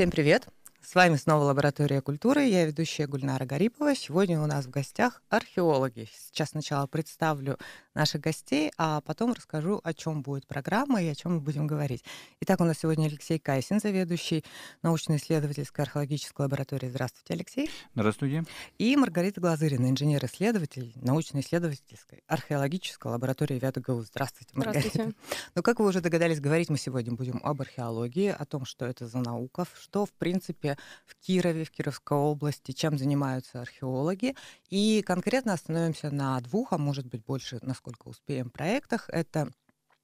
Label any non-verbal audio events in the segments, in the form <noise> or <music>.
Всем привет. С вами снова «Лаборатория культуры». Я ведущая Гульнара Гарипова. Сегодня у нас в гостях археологи. Сейчас сначала представлю наших гостей, а потом расскажу, о чем будет программа и о чем мы будем говорить. Итак, у нас сегодня Алексей Кайсин, заведующий научно-исследовательской археологической лаборатории. Здравствуйте, Алексей. Здравствуйте. И Маргарита Глазырина, инженер-исследователь научно-исследовательской археологической лаборатории ВятГУ. Здравствуйте, Маргарита. Здравствуйте. Ну, как вы уже догадались, говорить мы сегодня будем об археологии, о том, что это за наука, что, в принципе, в Кирове, в Кировской области, чем занимаются археологи. И конкретно остановимся на двух, а может быть больше, насколько успеем, проектах. Это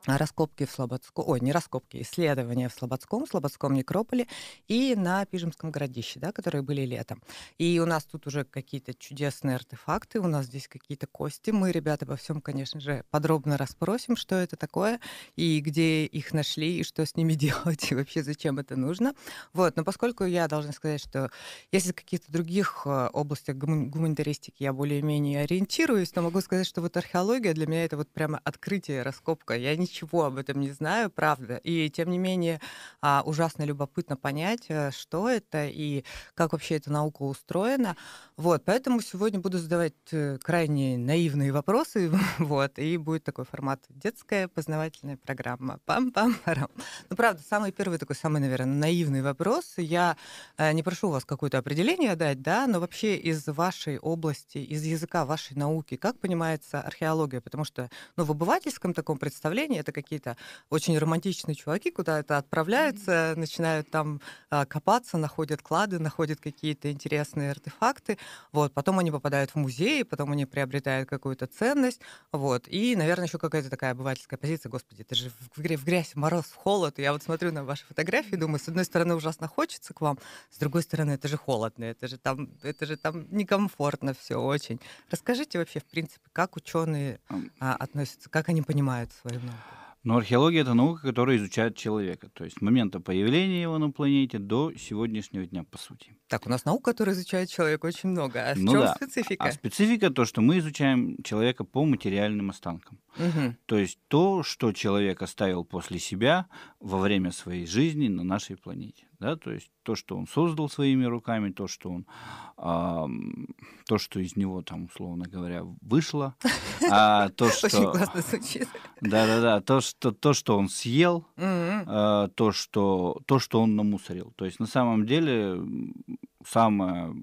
а раскопки в Слободском, ой, не раскопки, исследования в Слободском, Слободском некрополе и на Пижемском городище, да, которые были летом. И у нас тут уже какие-то чудесные артефакты, у нас здесь какие-то кости. Мы, ребята, обо всем, конечно же, подробно расспросим, что это такое и где их нашли, и что с ними <laughs> делать, и вообще зачем это нужно. Вот, но поскольку я должна сказать, что если в каких-то других э, областях гуманитаристики я более-менее ориентируюсь, то могу сказать, что вот археология для меня это вот прямо открытие, раскопка. Я не ничего об этом не знаю, правда. И тем не менее а, ужасно любопытно понять, э, что это и как вообще эта наука устроена. Вот, поэтому сегодня буду задавать э, крайне наивные вопросы, <laughs> вот, и будет такой формат детская познавательная программа. Пам-пам-парам. Ну, правда, самый первый такой, самый, наверное, наивный вопрос. Я э, не прошу вас какое-то определение дать, да, но вообще из вашей области, из языка вашей науки, как понимается археология? Потому что, ну, в обывательском таком представлении приключения. Это какие-то очень романтичные чуваки куда-то отправляются, начинают там а, копаться, находят клады, находят какие-то интересные артефакты. Вот, потом они попадают в музей, потом они приобретают какую-то ценность. Вот, и, наверное, еще какая-то такая обывательская позиция. Господи, это же в, в грязь, мороз, холод. И я вот смотрю на ваши фотографии, думаю, с одной стороны ужасно хочется к вам, с другой стороны это же холодно, это же там, это же там некомфортно все очень. Расскажите вообще, в принципе, как ученые а, относятся, как они понимают свою науку? Но археология — это наука, которая изучает человека. То есть с момента появления его на планете до сегодняшнего дня, по сути. Так, у нас наука, которая изучает человека, очень много. А в ну чем да. специфика? А специфика то, что мы изучаем человека по материальным останкам. Угу. То есть то, что человек оставил после себя во время своей жизни на нашей планете да, то есть то, что он создал своими руками, то, что он, а, то, что из него там, условно говоря, вышло, <laughs> а, то, что... Да-да-да, то, что, то, что он съел, а, то, что, то, что он намусорил. То есть на самом деле самое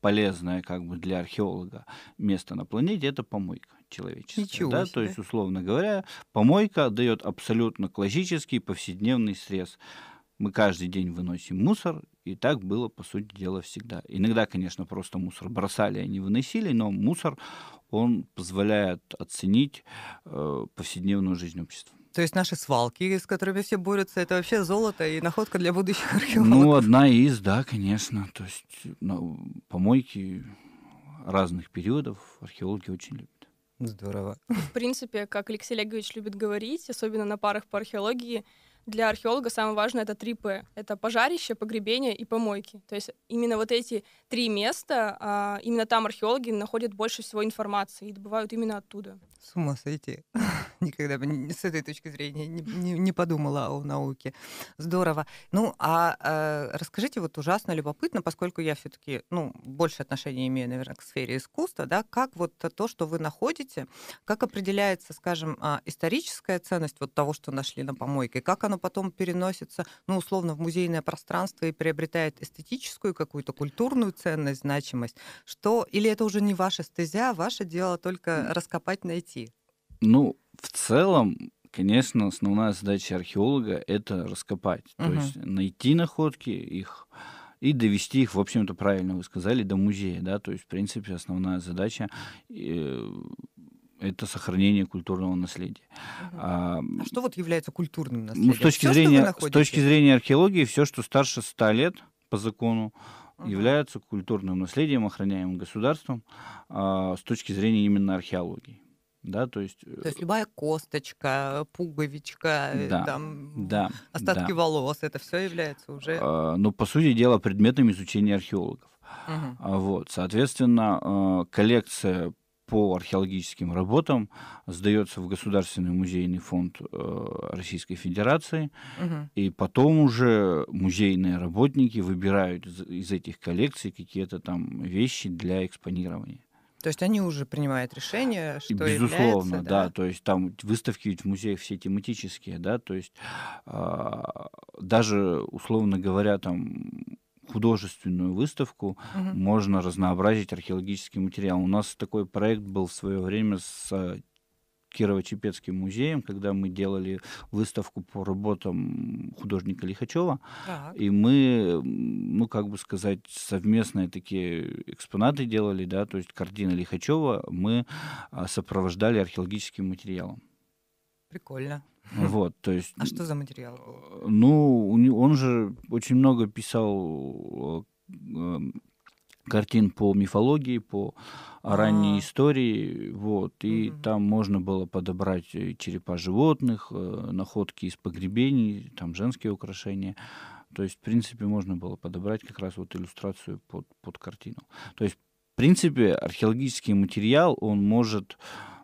полезное как бы для археолога место на планете это помойка человеческая. Ничего да? Себе. То есть, условно говоря, помойка дает абсолютно классический повседневный срез мы каждый день выносим мусор, и так было, по сути дела, всегда. Иногда, конечно, просто мусор бросали, а не выносили, но мусор, он позволяет оценить э, повседневную жизнь общества. То есть наши свалки, с которыми все борются, это вообще золото и находка для будущих <laughs> археологов? Ну, одна из, да, конечно. То есть ну, помойки разных периодов археологи очень любят. Здорово. В принципе, как Алексей Олегович любит говорить, особенно на парах по археологии, для археолога самое важное — это три «П». Это пожарище, погребение и помойки. То есть именно вот эти три места, а, именно там археологи находят больше всего информации и добывают именно оттуда. С ума сойти. <laughs> Никогда бы с этой точки зрения не, не, не подумала о науке. Здорово. Ну, а э, расскажите, вот ужасно любопытно, поскольку я все таки ну, больше отношения имею, наверное, к сфере искусства, да, как вот то, что вы находите, как определяется, скажем, а, историческая ценность вот того, что нашли на помойке, как оно оно потом переносится, ну, условно, в музейное пространство и приобретает эстетическую какую-то культурную ценность, значимость, что или это уже не ваша стезя, а ваше дело только раскопать, найти? Ну, в целом, конечно, основная задача археолога — это раскопать, угу. то есть найти находки, их и довести их, в общем-то, правильно вы сказали, до музея, да, то есть, в принципе, основная задача э, это сохранение культурного наследия. Угу. А, а что вот является культурным наследием? Ну, с точки все, зрения с точки зрения археологии все, что старше 100 лет по закону угу. является культурным наследием, охраняемым государством а, с точки зрения именно археологии. Да, то есть... Э, то есть любая косточка, пуговичка, э, да, там, да, остатки да. волос, это все является уже... А, ну, по сути дела, предметом изучения археологов. Угу. Вот, соответственно, а, коллекция по археологическим работам сдается в Государственный музейный фонд э, Российской Федерации, угу. и потом уже музейные работники выбирают из, из этих коллекций какие-то там вещи для экспонирования. То есть они уже принимают решение, что Безусловно, является, да. да. То есть там выставки ведь в музеях все тематические, да. То есть э, даже, условно говоря, там художественную выставку, угу. можно разнообразить археологический материал. У нас такой проект был в свое время с а, Кирово-Чепецким музеем, когда мы делали выставку по работам художника Лихачева, так. и мы, ну как бы сказать, совместные такие экспонаты делали, да, то есть картины Лихачева мы а, сопровождали археологическим материалом. Прикольно. <laughs> Вот, то есть... А что за материал? Э, ну, он же очень много писал э, эм, картин по мифологии, по а. ранней А-а-а. истории, вот, и угу. там можно было подобрать э, черепа животных, находки из погребений, там женские украшения. То есть, в принципе, можно было подобрать как раз вот иллюстрацию под, под картину. То есть, в принципе, археологический материал, он может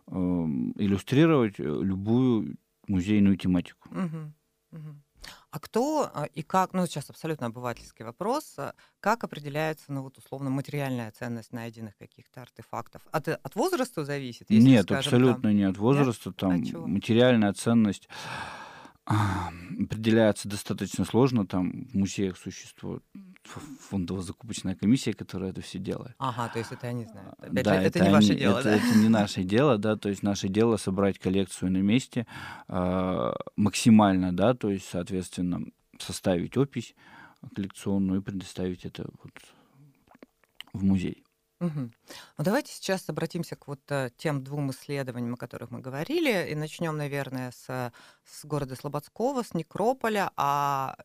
эм, иллюстрировать любую музейную тематику. А кто а, и как, ну сейчас абсолютно обывательский вопрос, а, как определяется, ну вот условно, материальная ценность найденных каких-то артефактов? От, от возраста зависит? Если, Нет, скажем, абсолютно там... не от возраста, Нет? А там а материальная ценность определяется достаточно сложно, там в музеях существует фондовая закупочная комиссия, которая это все делает. Ага, то есть это я не знаю. А, Опять да, же, это, это не ваше дело, это, да? Это не наше дело, да, то есть наше дело собрать коллекцию на месте э, максимально, да, то есть, соответственно, составить опись коллекционную и предоставить это вот в музей. Угу. Ну, давайте сейчас обратимся к вот э, тем двум исследованиям, о которых мы говорили, и начнем, наверное, с, с города Слободского, с Некрополя, а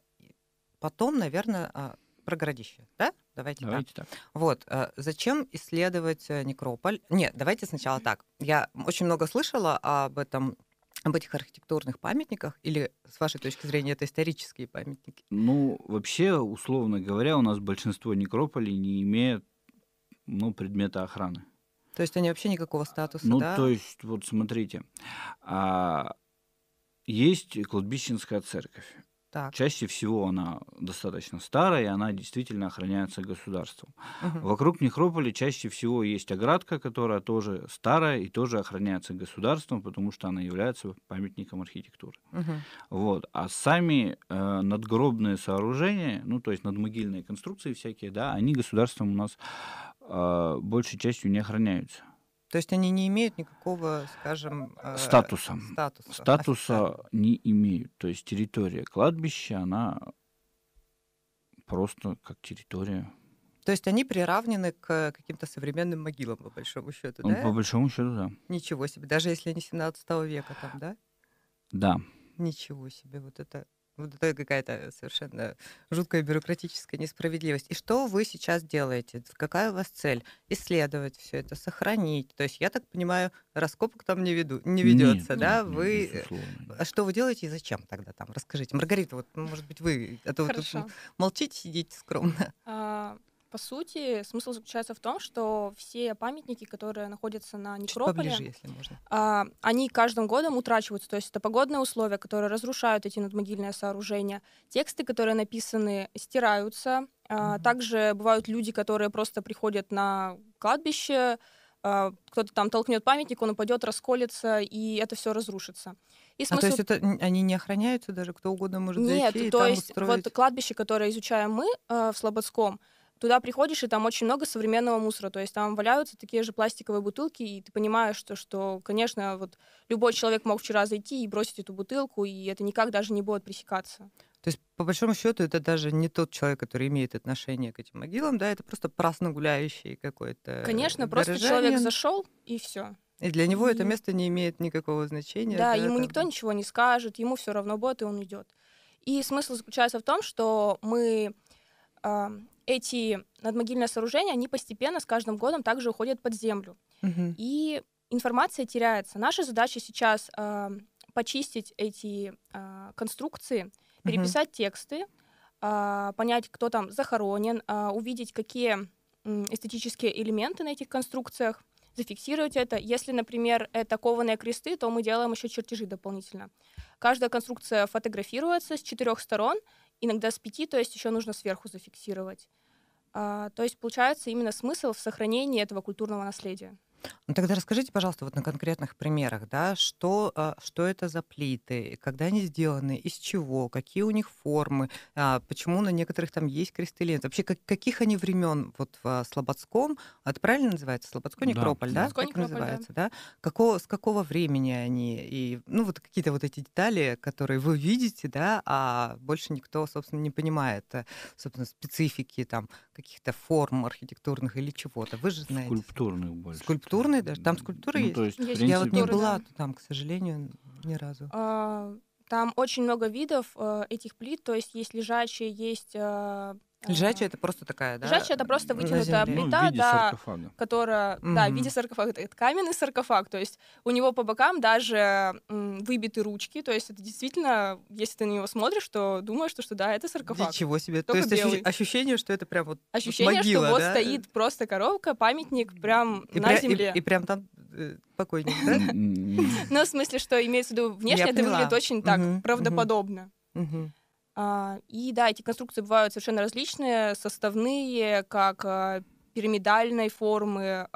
потом, наверное, а, про городище, да? Давайте, давайте так. так. Вот, э, зачем исследовать э, некрополь? Нет, давайте сначала так. Я очень много слышала об этом об этих архитектурных памятниках или, с вашей точки зрения, это исторические памятники? Ну, вообще, условно говоря, у нас большинство некрополей не имеют ну, предмета охраны. То есть они вообще никакого статуса, ну, да? Ну, то есть, вот смотрите, а, есть кладбищенская церковь. Так. Чаще всего она достаточно старая, и она действительно охраняется государством. Угу. Вокруг некрополя чаще всего есть оградка, которая тоже старая и тоже охраняется государством, потому что она является памятником архитектуры. Угу. Вот. А сами э, надгробные сооружения, ну то есть надмогильные конструкции всякие, да, они государством у нас э, большей частью не охраняются. То есть они не имеют никакого, скажем, э, статуса. Статуса, статуса официально. не имеют. То есть территория кладбища, она просто как территория. То есть они приравнены к каким-то современным могилам, по большому счету, ну, да? По большому счету, да. Ничего себе, даже если они 17 века там, да? Да. Ничего себе, вот это ну, вот это какая-то совершенно жуткая бюрократическая несправедливость. И что вы сейчас делаете? Какая у вас цель? Исследовать все это, сохранить. То есть, я так понимаю, раскопок там не, веду, не ведется, нет, да? Нет, вы... Э, а что вы делаете и зачем тогда там? Расскажите. Маргарита, вот, может быть, вы, а то вы тут молчите, сидите скромно. А, по сути, смысл заключается в том, что все памятники, которые находятся на некрополе, поближе, если можно. А, они каждым годом утрачиваются. То есть это погодные условия, которые разрушают эти надмогильные сооружения. Тексты, которые написаны, стираются. А, Также бывают люди, которые просто приходят на кладбище, а, кто-то там толкнет памятник, он упадет, расколется, и это все разрушится. И смысл... А то есть это они не охраняются даже, кто угодно может Нет, зайти и то там есть устроить... вот кладбище, которое изучаем мы э, в Слободском, туда приходишь, и там очень много современного мусора. То есть там валяются такие же пластиковые бутылки, и ты понимаешь, что, что конечно, вот любой человек мог вчера зайти и бросить эту бутылку, и это никак даже не будет пресекаться. То есть, по большому счету, это даже не тот человек, который имеет отношение к этим могилам, да, это просто праздно гуляющий какой-то. Конечно, горожанин. просто человек зашел и все. И для него и... это место не имеет никакого значения. Да, да ему там... никто ничего не скажет, ему все равно будет, и он идет. И смысл заключается в том, что мы а, эти надмогильные сооружения, они постепенно с каждым годом также уходят под землю. Угу. И информация теряется. Наша задача сейчас э, почистить эти э, конструкции, переписать угу. тексты, э, понять, кто там захоронен, э, увидеть, какие эстетические элементы на этих конструкциях, зафиксировать это. Если, например, это кованые кресты, то мы делаем еще чертежи дополнительно. Каждая конструкция фотографируется с четырех сторон, иногда с пяти, то есть еще нужно сверху зафиксировать. А, то есть получается именно смысл в сохранении этого культурного наследия. Ну, тогда расскажите, пожалуйста, вот на конкретных примерах, да, что, а, что это за плиты, когда они сделаны, из чего, какие у них формы, а, почему на некоторых там есть кресты крестелин, вообще как, каких они времен вот в Слободском, а это правильно называется, Слободской да. некрополь, да, Слободской как некрополь, называется, да, да? Какого, с какого времени они, и, ну, вот какие-то вот эти детали, которые вы видите, да, а больше никто, собственно, не понимает, э, собственно, специфики там каких-то форм архитектурных или чего-то, вы же знаете. Скульптурных больше. Скульп скульптурный даже. Там скульптуры ну, есть? есть, есть принципе... Я вот не была да. там, к сожалению, ни разу. А, там очень много видов э, этих плит, то есть есть лежачие, есть э, Э, Лежачая это просто такая, да? Лежачая это просто вытянутая ну, плита, ну, да, которая, угу. да, в виде саркофага, это каменный саркофаг, то есть у него по бокам даже м, выбиты ручки, то есть это действительно, если ты на него смотришь, то думаешь, что, что да, это саркофаг. Ничего себе. Только То есть белый. ощущение, что это прям вот Ощущение, вот Ощущение, что вот стоит просто коровка, памятник прям и на пря- земле. И, и прям там э, покойник, да? М-м-м. <laughs> Ну, в смысле, что имеется в виду внешне, это выглядит очень так правдоподобно. А, и да, эти конструкции бывают совершенно различные, составные, как а, пирамидальной формы,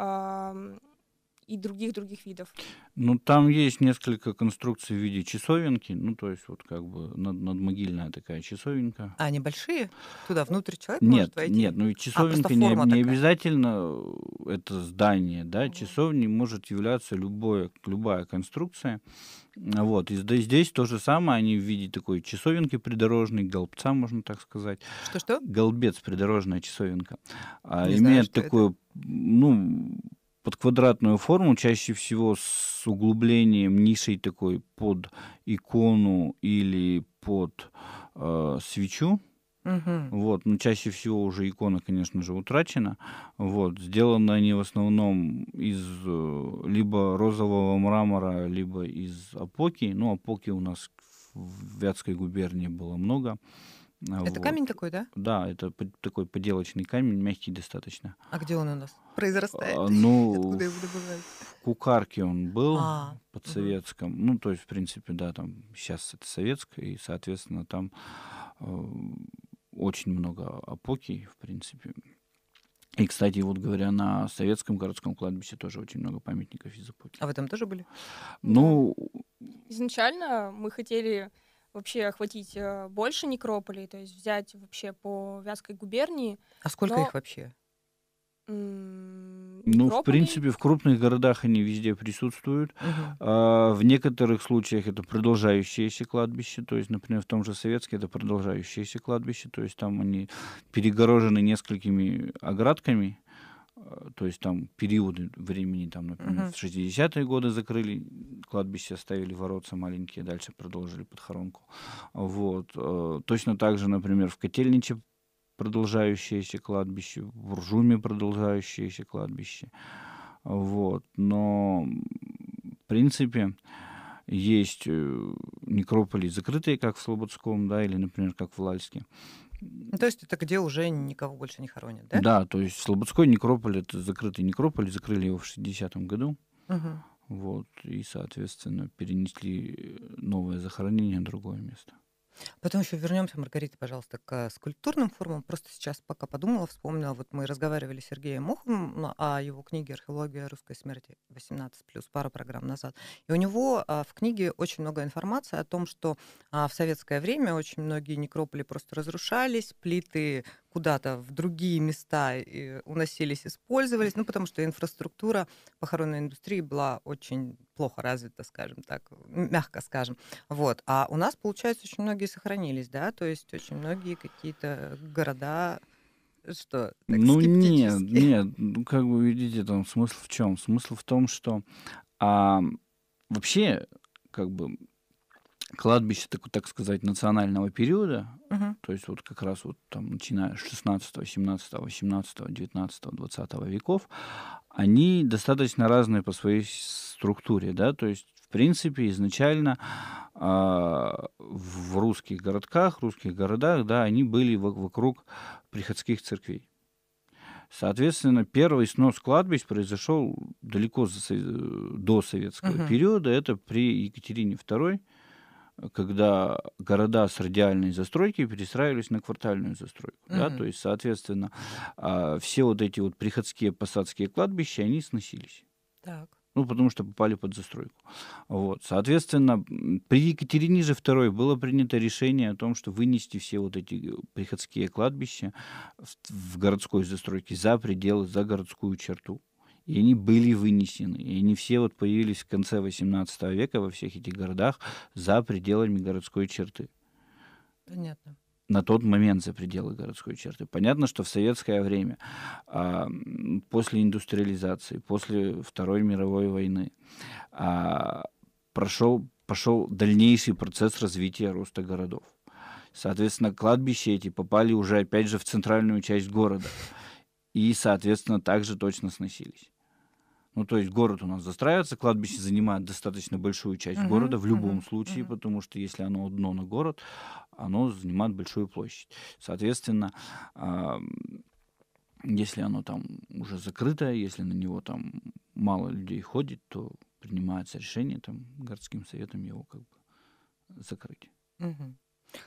и других-других видов. Ну, там есть несколько конструкций в виде часовенки, ну, то есть вот как бы над, надмогильная такая часовенка. А они большие? Туда внутрь человек нет, может войти? Нет, ну и а, часовенка а, не, не обязательно э, это здание, да, угу. часовней может являться любое, любая конструкция. Вот, и здесь то же самое, они в виде такой часовенки придорожной, голбца, можно так сказать. Что-что? Голбец, придорожная часовенка. А не а, знаю, имеет такое, это. ну, под квадратную форму, чаще всего с углублением нишей такой под икону или под э, свечу. Угу. Вот, но чаще всего уже икона, конечно же, утрачена. Вот, сделаны они в основном из э, либо розового мрамора, либо из апоки. Ну, апоки у нас в Вятской губернии было много. Это вот. камень такой, да? Да, это такой поделочный камень, мягкий достаточно. А где он у нас? Произрастает? А, ну, Откуда его добывают? В Кукарке он был, а, под советском. Угу. Ну, то есть, в принципе, да, там сейчас это советское и, соответственно, там э, очень много опоки, в принципе. И, кстати, вот говоря, на советском городском кладбище тоже очень много памятников из эпохи. А в этом тоже были? Ну... Изначально мы хотели вообще охватить э, больше некрополей, то есть взять вообще по вязкой губернии. А сколько но... их вообще? Некрополей? Ну, в принципе, в крупных городах они везде присутствуют. Угу. А, в некоторых случаях это продолжающиеся кладбища, то есть, например, в том же Советске это продолжающиеся кладбища, то есть там они перегорожены несколькими оградками, Э, то есть там периоды времени, там, например, uh-huh. в 60-е годы закрыли кладбище, оставили воротца маленькие, дальше продолжили подхоронку. Вот. Э, точно так же, например, в Котельниче продолжающееся кладбище, в Ржуме продолжающееся кладбище. Вот. Но, в принципе, есть э, некрополи закрытые, как в Слободском, да, или, например, как в Лальске. Ну, то есть это где уже никого больше не хоронят, да? Да, то есть Слободской некрополь это закрытый некрополь, закрыли его в 60-м году. Угу. Вот, и, соответственно, перенесли новое захоронение на другое место. Потом еще вернемся, Маргарита, пожалуйста, к э, скульптурным формам. Просто сейчас пока подумала, вспомнила, вот мы разговаривали с Сергеем Мохом о его книге «Археология русской смерти 18+,» плюс пару программ назад. И у него э, в книге очень много информации о том, что а, в советское время очень многие некрополи просто разрушались, плиты куда-то в другие места э, уносились, использовались, ну, потому что инфраструктура похоронной индустрии была очень плохо развита, скажем так, мягко скажем. Вот. А у нас, получается, очень многие сохранились, да, то есть очень многие какие-то города что? ну нет, нет, ну как бы видите, там смысл в чем? Смысл в том, что а, вообще как бы кладбище, так, так сказать, национального периода, угу. то есть вот как раз вот там начиная с 16, 17, 18, 19, 20 веков, они достаточно разные по своей структуре, да, то есть в принципе изначально э, в русских городках, русских городах, да, они были в, вокруг приходских церквей. Соответственно, первый снос кладбищ произошел далеко за, до советского угу. периода, это при Екатерине II, когда города с радиальной застройки перестраивались на квартальную застройку. Mm-hmm. Да? То есть, соответственно, а, все вот эти вот приходские посадские кладбища, они сносились. Так. Ну, потому что попали под застройку. Вот. Соответственно, при Екатерине же II было принято решение о том, что вынести все вот эти приходские кладбища в, в городской застройке за пределы, за городскую черту и они были вынесены. И они все вот появились в конце XVIII века во всех этих городах за пределами городской черты. Понятно на тот момент за пределы городской черты. Понятно, что в советское время, а, после индустриализации, после Второй мировой войны, а, прошел, пошел дальнейший процесс развития роста городов. Соответственно, кладбища эти попали уже опять же в центральную часть города и, соответственно, также точно сносились. Ну, то есть город у нас застраивается, кладбище занимает достаточно большую часть uh-huh, города в любом uh-huh, случае, uh-huh. потому что если оно одно на город, оно занимает большую площадь. Соответственно, а, если оно там уже закрыто, если на него там мало людей ходит, то принимается решение там городским советом его как бы закрыть. Угу.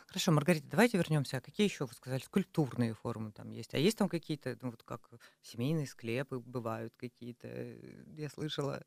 Хорошо, Маргарита, давайте вернемся. А какие еще, вы сказали, скульптурные формы там есть? А есть там какие-то, ну, вот как семейные склепы бывают какие-то, э, я слышала.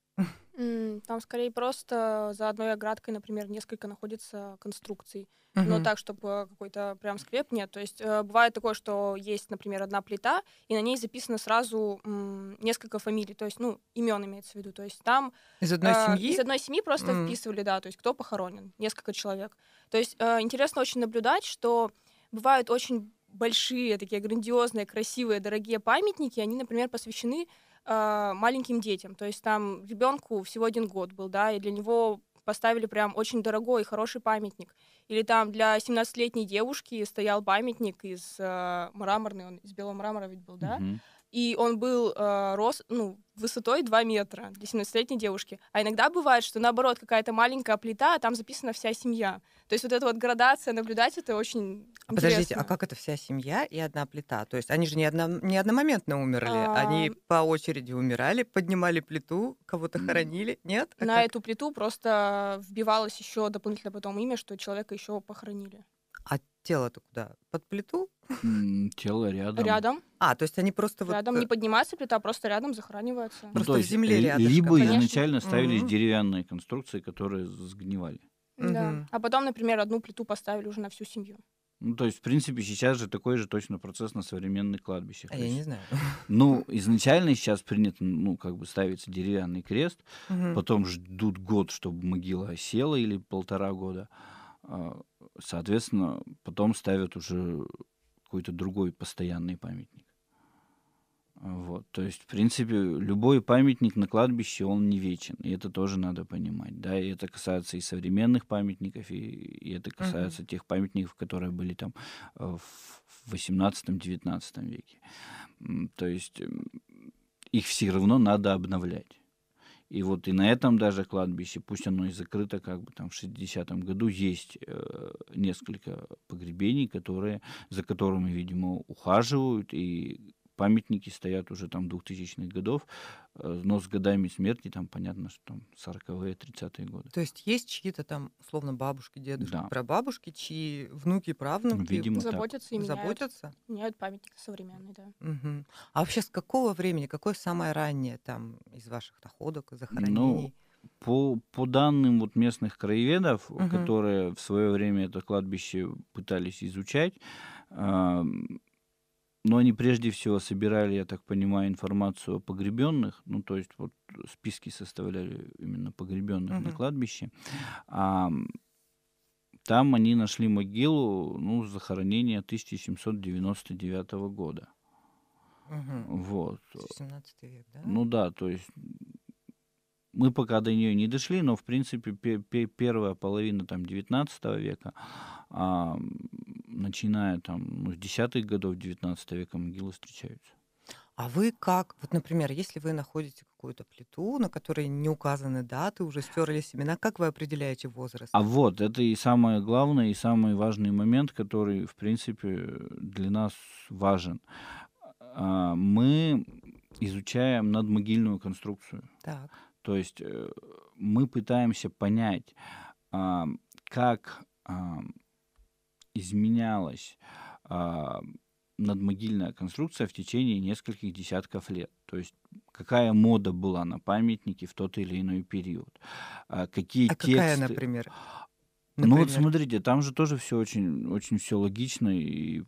Там скорее просто за одной оградкой, например, несколько находится конструкций. Угу. Но так, чтобы какой-то прям склеп нет. То есть э, бывает такое, что есть, например, одна плита, и на ней записано сразу несколько фамилий, то есть, ну, имен имеется в виду. То есть там... Из одной э, семьи? Из одной семьи просто mm. вписывали, да, то есть кто похоронен, несколько человек. То есть э, интересно очень наблюдать, что бывают очень большие, такие грандиозные, красивые, дорогие памятники, они, например, посвящены э, маленьким детям. То есть там ребенку всего один год был, да, и для него поставили прям очень дорогой и хороший памятник. Или там для 17-летней девушки стоял памятник из э, мраморный, он из белого мрамора ведь был, да? Mm-hmm. И он был э, рос, ну, высотой 2 метра для 17-летней девушки. А иногда бывает, что наоборот какая-то маленькая плита, а там записана вся семья. То есть вот эта вот градация наблюдать, это очень Подождите, а как это вся семья и одна плита? То есть они же не, одно, не одномоментно умерли, а... они по очереди умирали, поднимали плиту, кого-то хоронили, нет? А На как? эту плиту просто вбивалось еще дополнительно потом имя, что человека еще похоронили. А тело-то куда? Под плиту? Тело рядом. Рядом. А, то есть они просто рядом вот... Э, не поднимается плита, а просто рядом захораниваются. Ну, просто в земле рядом. Либо изначально ставились деревянные конструкции, которые сгнивали. Да. А потом, например, одну плиту поставили уже на всю семью. Ну, то есть, в принципе, сейчас же такой же точно процесс на современных кладбищах. А я не знаю. Ну, изначально сейчас принято, ну, как бы ставится деревянный крест, угу. потом ждут год, чтобы могила осела или полтора года. А, соответственно, потом ставят уже какой-то другой постоянный памятник. Вот, то есть, в принципе, любой памятник на кладбище, он не вечен. И это тоже надо понимать. Да, и это касается и современных памятников, и, и это касается uh тех памятников, которые были там э, в 18-19 веке. То есть их все равно надо обновлять. И вот и на этом даже кладбище, пусть оно и закрыто, как бы там в 60-м году, есть э, несколько погребений, которые, за которыми, видимо, ухаживают и памятники стоят уже там 2000-х годов, э, но с годами смерти там понятно, что там 40-е, 30-е годы. То есть есть чьи-то там, условно, бабушки, дедушки, да. прабабушки, чьи внуки, правнуки Видимо, заботятся так. и заботятся? меняют памятники современные, да. Угу. А вообще с какого времени, какое самое раннее там из ваших находок, ну, захоронений? Ну, по, по данным вот местных краеведов, угу. которые в свое время это кладбище пытались изучать, э, но они прежде всего собирали, я так понимаю, информацию о погребенных, ну то есть вот списки составляли именно погребенных угу. на кладбище. А, там они нашли могилу, ну, захоронение 1799 года. Угу. Вот. 17 век, да? Ну да, то есть мы пока до нее не дошли, но в принципе пе- пе- первая половина там 19 века а, начиная там ну, с десятых годов 19 века могилы встречаются. А вы как? Вот, например, если вы находите какую-то плиту, на которой не указаны даты, уже стерли семена, как вы определяете возраст? А вот, это и самое главное, и самый важный момент, который, в принципе, для нас важен. А, мы изучаем надмогильную конструкцию. Так. То есть э, мы пытаемся понять, а, как а, изменялась а, надмогильная конструкция в течение нескольких десятков лет. То есть какая мода была на памятнике в тот или иной период. А какие а тексты... какая, например? например? Ну вот смотрите, там же тоже все очень, очень все логично и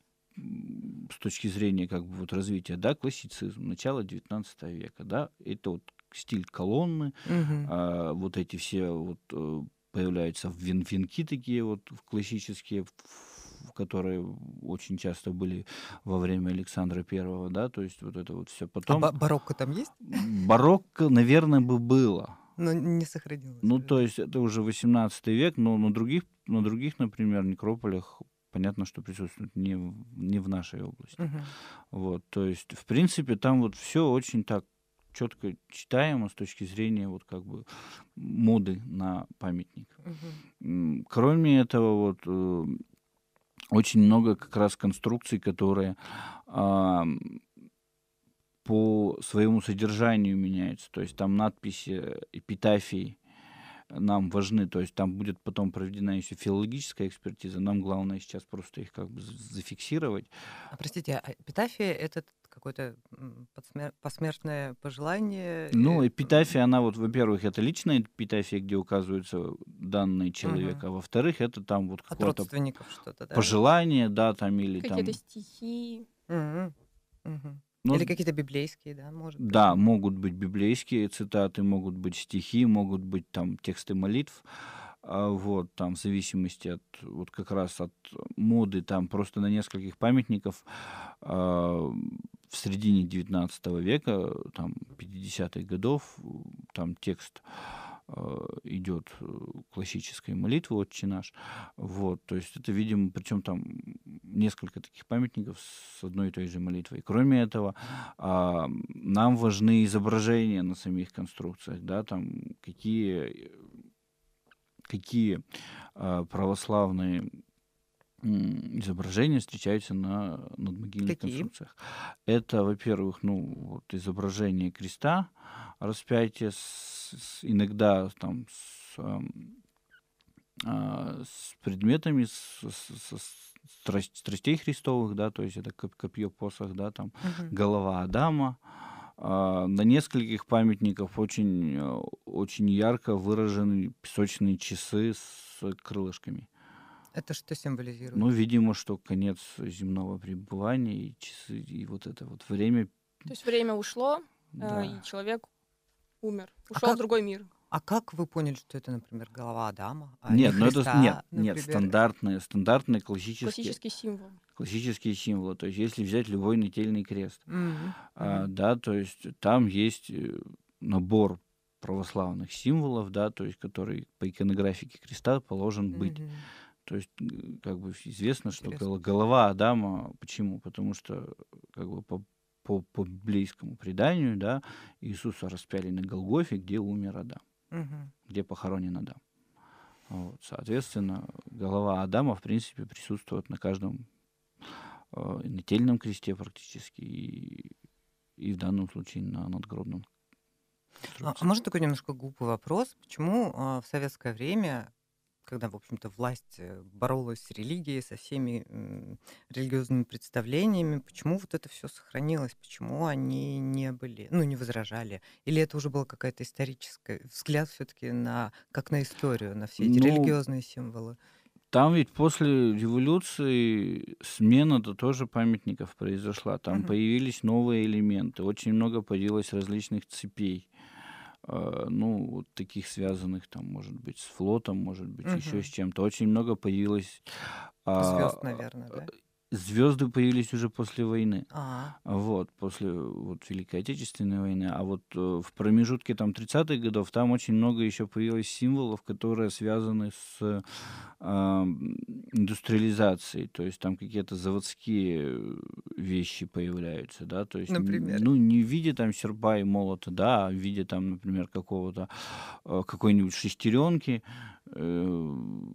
с точки зрения как бы вот развития, да, классицизм, начало 19 века, да, это вот стиль колонны, угу. а, вот эти все вот э, появляются венки такие вот классические, в которые очень часто были во время Александра Первого, да, то есть вот это вот все а потом. А барокко там есть? Барокко, наверное, бы было. Но не сохранилось. Ну, то есть это уже 18 век, но на других, на других, например, некрополях понятно, что присутствует не, не в нашей области. Угу. Вот, то есть, в принципе, там вот все очень так четко читаемо с точки зрения вот как бы моды на памятник. Угу. Кроме этого, вот э, очень много как раз конструкций, которые э, по своему содержанию меняются. То есть там надписи, э, эпитафии нам важны. То есть там будет потом проведена еще филологическая экспертиза. Нам главное сейчас просто их как бы зафиксировать. А, простите, а эпитафия — это какое-то посмертное пожелание. Ну, эпитафия, она вот, во-первых, это личная эпитафия, где указываются данные человека, угу. а во-вторых, это там вот какое-то да? пожелание, да, там или какие там... Какие-то стихи. Угу. Угу. Ну, Или какие-то библейские, да, может быть. Да, могут быть библейские цитаты, могут быть стихи, могут быть там тексты молитв. Uh, а вот, там, в зависимости от, вот как раз от моды, там, просто на нескольких памятников а, в середине 19 века, там, 50-х годов, там текст а, идет э, классической молитвы «Отче наш». Вот, то есть это, видимо, причем там несколько таких памятников с одной и той же молитвой. Кроме этого, нам важны изображения на самих конструкциях, да, там, какие э, какие а, православные изображения встречаются на надмогильных Какие? конструкциях. Это, во-первых, ну, вот изображение креста, распятие, с, с, иногда там с, э, с предметами, с, с, с страстей Христовых, да, то есть это копье посох, да, там угу. голова Адама, э, а, на нескольких памятников очень, э, очень ярко выражены песочные часы с крылышками. Это что символизирует? Ну, видимо, что конец земного пребывания и часы, и вот это вот время. То есть время ушло, э, да. и человек умер, а ушел а как... в другой мир. А как вы поняли, что это, например, голова Адама? А нет, ну Христа, это нет, например? нет, стандартные, стандартные классические. Классические символы. Классические символы. То есть, если взять любой нательный крест, угу. а, да, то есть там есть э, набор православных символов, да, то есть, который по иконографике креста положен быть. Угу. То есть, как бы известно, что Интересно. голова Адама. Почему? Потому что, как бы по по, по библейскому преданию, да, Иисуса распяли на Голгофе, где умер Адам угу. где похоронен Адам. Вот, соответственно, голова Адама, в принципе, присутствует на каждом э, на кресте практически и, и в данном случае на надгробном. А, а можно такой немножко глупый вопрос? Почему э, в советское время когда, в общем-то, власть э, боролась с религией, со всеми религиозными представлениями, почему вот это все сохранилось, почему они не были, ну, не возражали? Или это уже был какая-то историческая взгляд все-таки на, как на историю, на все эти ну, религиозные символы? Там ведь после революции смена-то тоже памятников произошла. Там угу. появились новые элементы, очень много появилось различных цепей Э, ну, вот таких связанных там, может быть, с флотом, может быть, угу. еще с чем-то. Очень много появилось... А, Звезд, наверное, да? звезды появились уже после войны. А. Вот, после вот, Великой Отечественной войны. А вот э, в промежутке там 30-х годов там очень много еще появилось символов, которые связаны с э, индустриализацией. То есть там какие-то заводские вещи появляются, да, то есть... Например? Ну, не в виде там серпа и молота, да, а в виде там, например, какого-то, э, какой-нибудь шестеренки, э,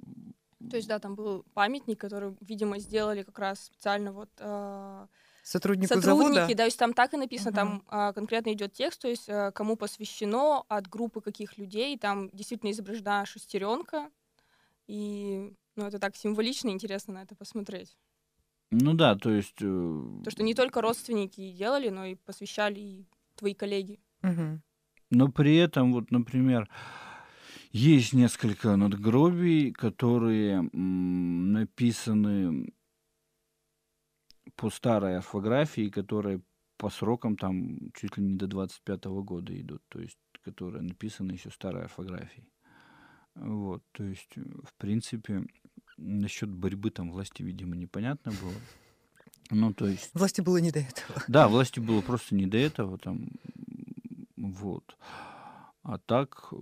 то есть, да, там был памятник, который, видимо, сделали как раз специально вот э, Сотруднику сотрудники, да, то есть там так и написано, угу. там а, конкретно идет текст, то есть а, кому посвящено, от группы каких людей, там действительно изображена шестеренка, и ну, это так символично, интересно на это посмотреть. Ну да, то есть... Э... То, что не только родственники делали, но и посвящали и твои коллеги. Угу. Но при этом, вот, например, э, есть несколько надгробий, которые написаны по старой орфографии, которые по срокам там чуть ли не до 25 -го года идут, то есть которые написаны еще старой орфографией. Вот, то есть, в принципе, насчет борьбы там власти, видимо, непонятно было. Ну, то есть... Власти было не до этого. Да, власти было просто не до этого. Там, вот. А так,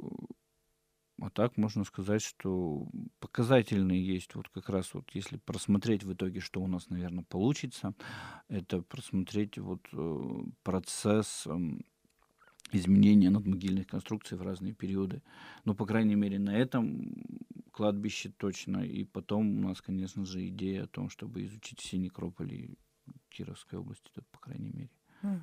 а так можно сказать, что показательные есть вот как раз вот если просмотреть в итоге, что у нас, наверное, получится, это просмотреть вот э, процесс эм, изменения надмогильных конструкций в разные периоды. Но, ну, по крайней мере, на этом кладбище точно. И потом у нас, конечно же, идея о том, чтобы изучить все некрополи Кировской области, тут, по крайней мере. Угу.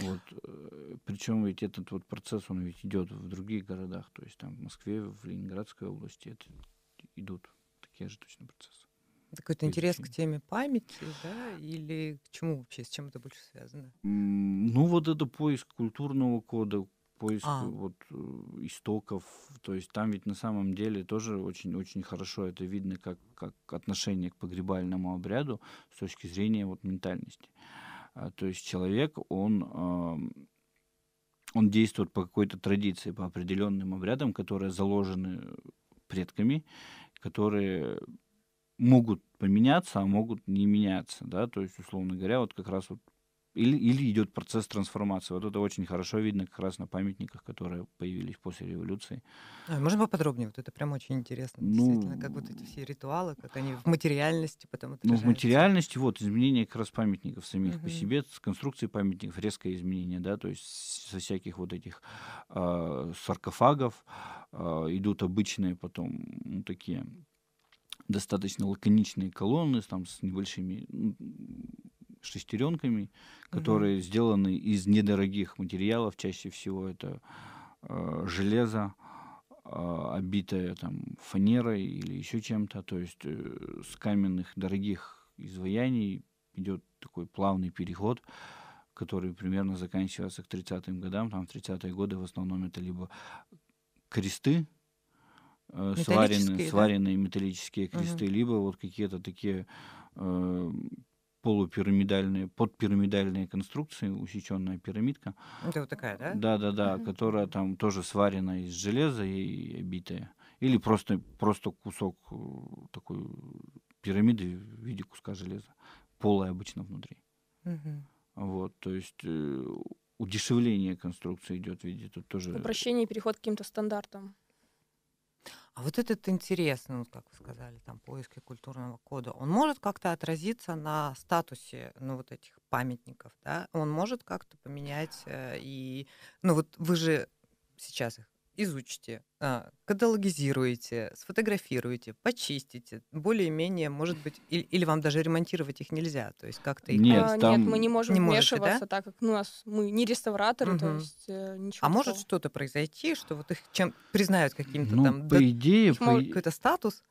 Вот, э, причем ведь этот вот процесс, он ведь идет в других городах, то есть там в Москве, в Ленинградской области это идут такие же точно процессы. Это какой-то интерес к теме памяти, да, или к чему вообще, с чем это больше связано? Ну вот это поиск культурного кода, поиск а. вот э, истоков, то есть там ведь на самом деле тоже очень очень хорошо это видно как как отношение к погребальному обряду с точки зрения вот ментальности. А, то есть человек, он, он действует по какой-то традиции, по определенным обрядам, которые заложены предками, которые могут поменяться, а могут не меняться, да, то есть, условно говоря, вот как раз вот или, или идет процесс трансформации. Вот это очень хорошо видно как раз на памятниках, которые появились после революции. А, можно поподробнее? Вот это прям очень интересно. Ну, действительно, как вот эти все ритуалы, как они в материальности потом Ну, в материальности, вот, изменение как раз памятников самих угу. по себе, с конструкции памятников резкое изменение, да, то есть со всяких вот этих э, саркофагов э, идут обычные потом ну, такие достаточно лаконичные колонны там с небольшими шестеренками, которые угу. сделаны из недорогих материалов. Чаще всего это э, железо, э, обитое там фанерой или еще чем-то. То есть э, с каменных дорогих изваяний идет такой плавный переход который примерно заканчивается к 30-м годам. Там в 30-е годы в основном это либо кресты, э, сваренные, да? сваренные металлические кресты, угу. либо вот какие-то такие э, полупирамидальные, подпирамидальные конструкции, усеченная пирамидка. Это вот такая, да? Да, да, да, mm-hmm. которая там тоже сварена из железа и обитая. Или просто, просто кусок э, такой пирамиды в виде куска железа, полая обычно внутри. Mm-hmm. Вот, то есть э, удешевление конструкции идет, виде тут тоже... Упрощение и переход к каким-то стандартам. А вот этот интересный, ну, как вы сказали, там, поиски культурного кода, он может как-то отразиться на статусе, ну, вот этих памятников, да? Он может как-то поменять э, и... Ну, вот вы же сейчас их изучите, а, каталогизируете, сфотографируете, почистите, более-менее, может быть, или, или вам даже ремонтировать их нельзя, то есть как-то их... Нет, а, там... нет мы не можем не вмешиваться, можете, да? так как ну, у нас мы не реставраторы, угу. то есть э, ничего. А может что-то произойти, что вот их чем признают каким-то ну, там... По идее, по... какой-то статус?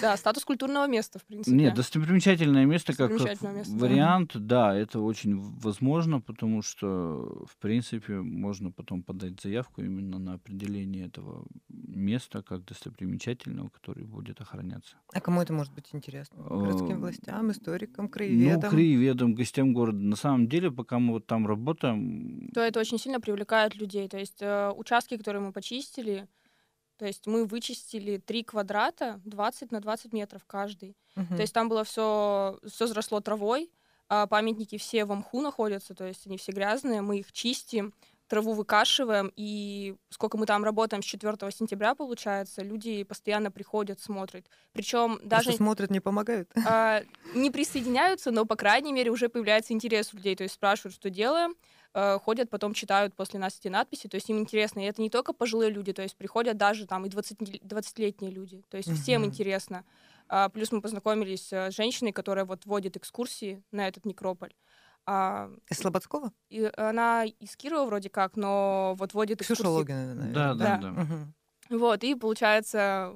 Да, статус культурного места, в принципе. Нет, достопримечательное место как вариант, да. это очень возможно, потому что, в принципе, можно потом подать заявку именно на определение этого места как достопримечательного, который будет охраняться. А кому это может быть интересно? Э, Городским властям, историкам, краеведам? Ну, краеведам, гостям города. На самом деле, пока мы вот там работаем... То это очень сильно привлекает людей. То есть э, участки, которые мы почистили, то есть мы вычистили три квадрата 20 на 20 метров каждый. Угу. То есть там было все, все заросло травой, а памятники все в мху находятся, то есть они все грязные, мы их чистим, траву выкашиваем, и сколько мы там работаем с 4 сентября, получается, люди постоянно приходят, смотрят. Причем даже... Потому что смотрят, не помогают? А, не присоединяются, но, по крайней мере, уже появляется интерес у людей, то есть спрашивают, что делаем. Э, ходят, потом читают после нас эти надписи, то есть им интересно. И это не только пожилые люди, то есть приходят даже там и 20, 20-летние люди, то есть всем интересно. А, плюс мы познакомились э, с женщиной, которая вот водит экскурсии на этот некрополь. А, из Слободского? И, она из Кирова вроде как, но вот водит Ксюша экскурсии. Логина, наверное. Да, да, да. да. Угу. Вот, и получается,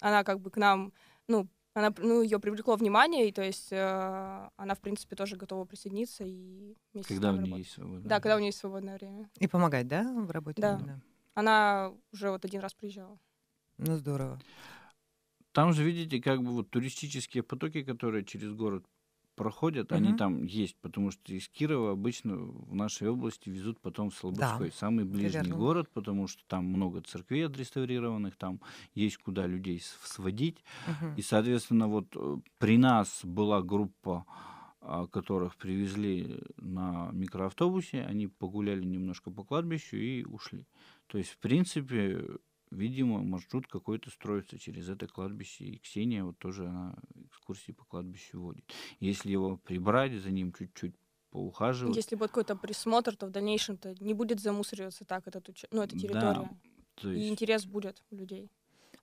она как бы к нам, ну, она, ну, ее привлекло внимание, и то есть э, она, в принципе, тоже готова присоединиться и Когда у нее есть свободное Да, когда у нее есть свободное время. И помогать, да, в работе? Да. да. Она уже вот один раз приезжала. Ну, здорово. Там же, видите, как бы вот туристические потоки, которые через город проходят, угу. они там есть, потому что из Кирова обычно в нашей области везут потом в Слободской, да, самый ближний верно. город, потому что там много церквей отреставрированных, там есть куда людей сводить. Угу. И, соответственно, вот э, при нас была группа а, которых привезли на микроавтобусе, они погуляли немножко по кладбищу и ушли. То есть, в принципе, видимо, маршрут какой-то строится через это кладбище. И Ксения вот тоже она экскурсии по кладбищу водит. Если его прибрать, за ним чуть-чуть поухаживать. Если будет какой-то присмотр, то в дальнейшем-то не будет замусориваться так этот уч... ну, эта территория. Да, есть... И интерес будет у людей.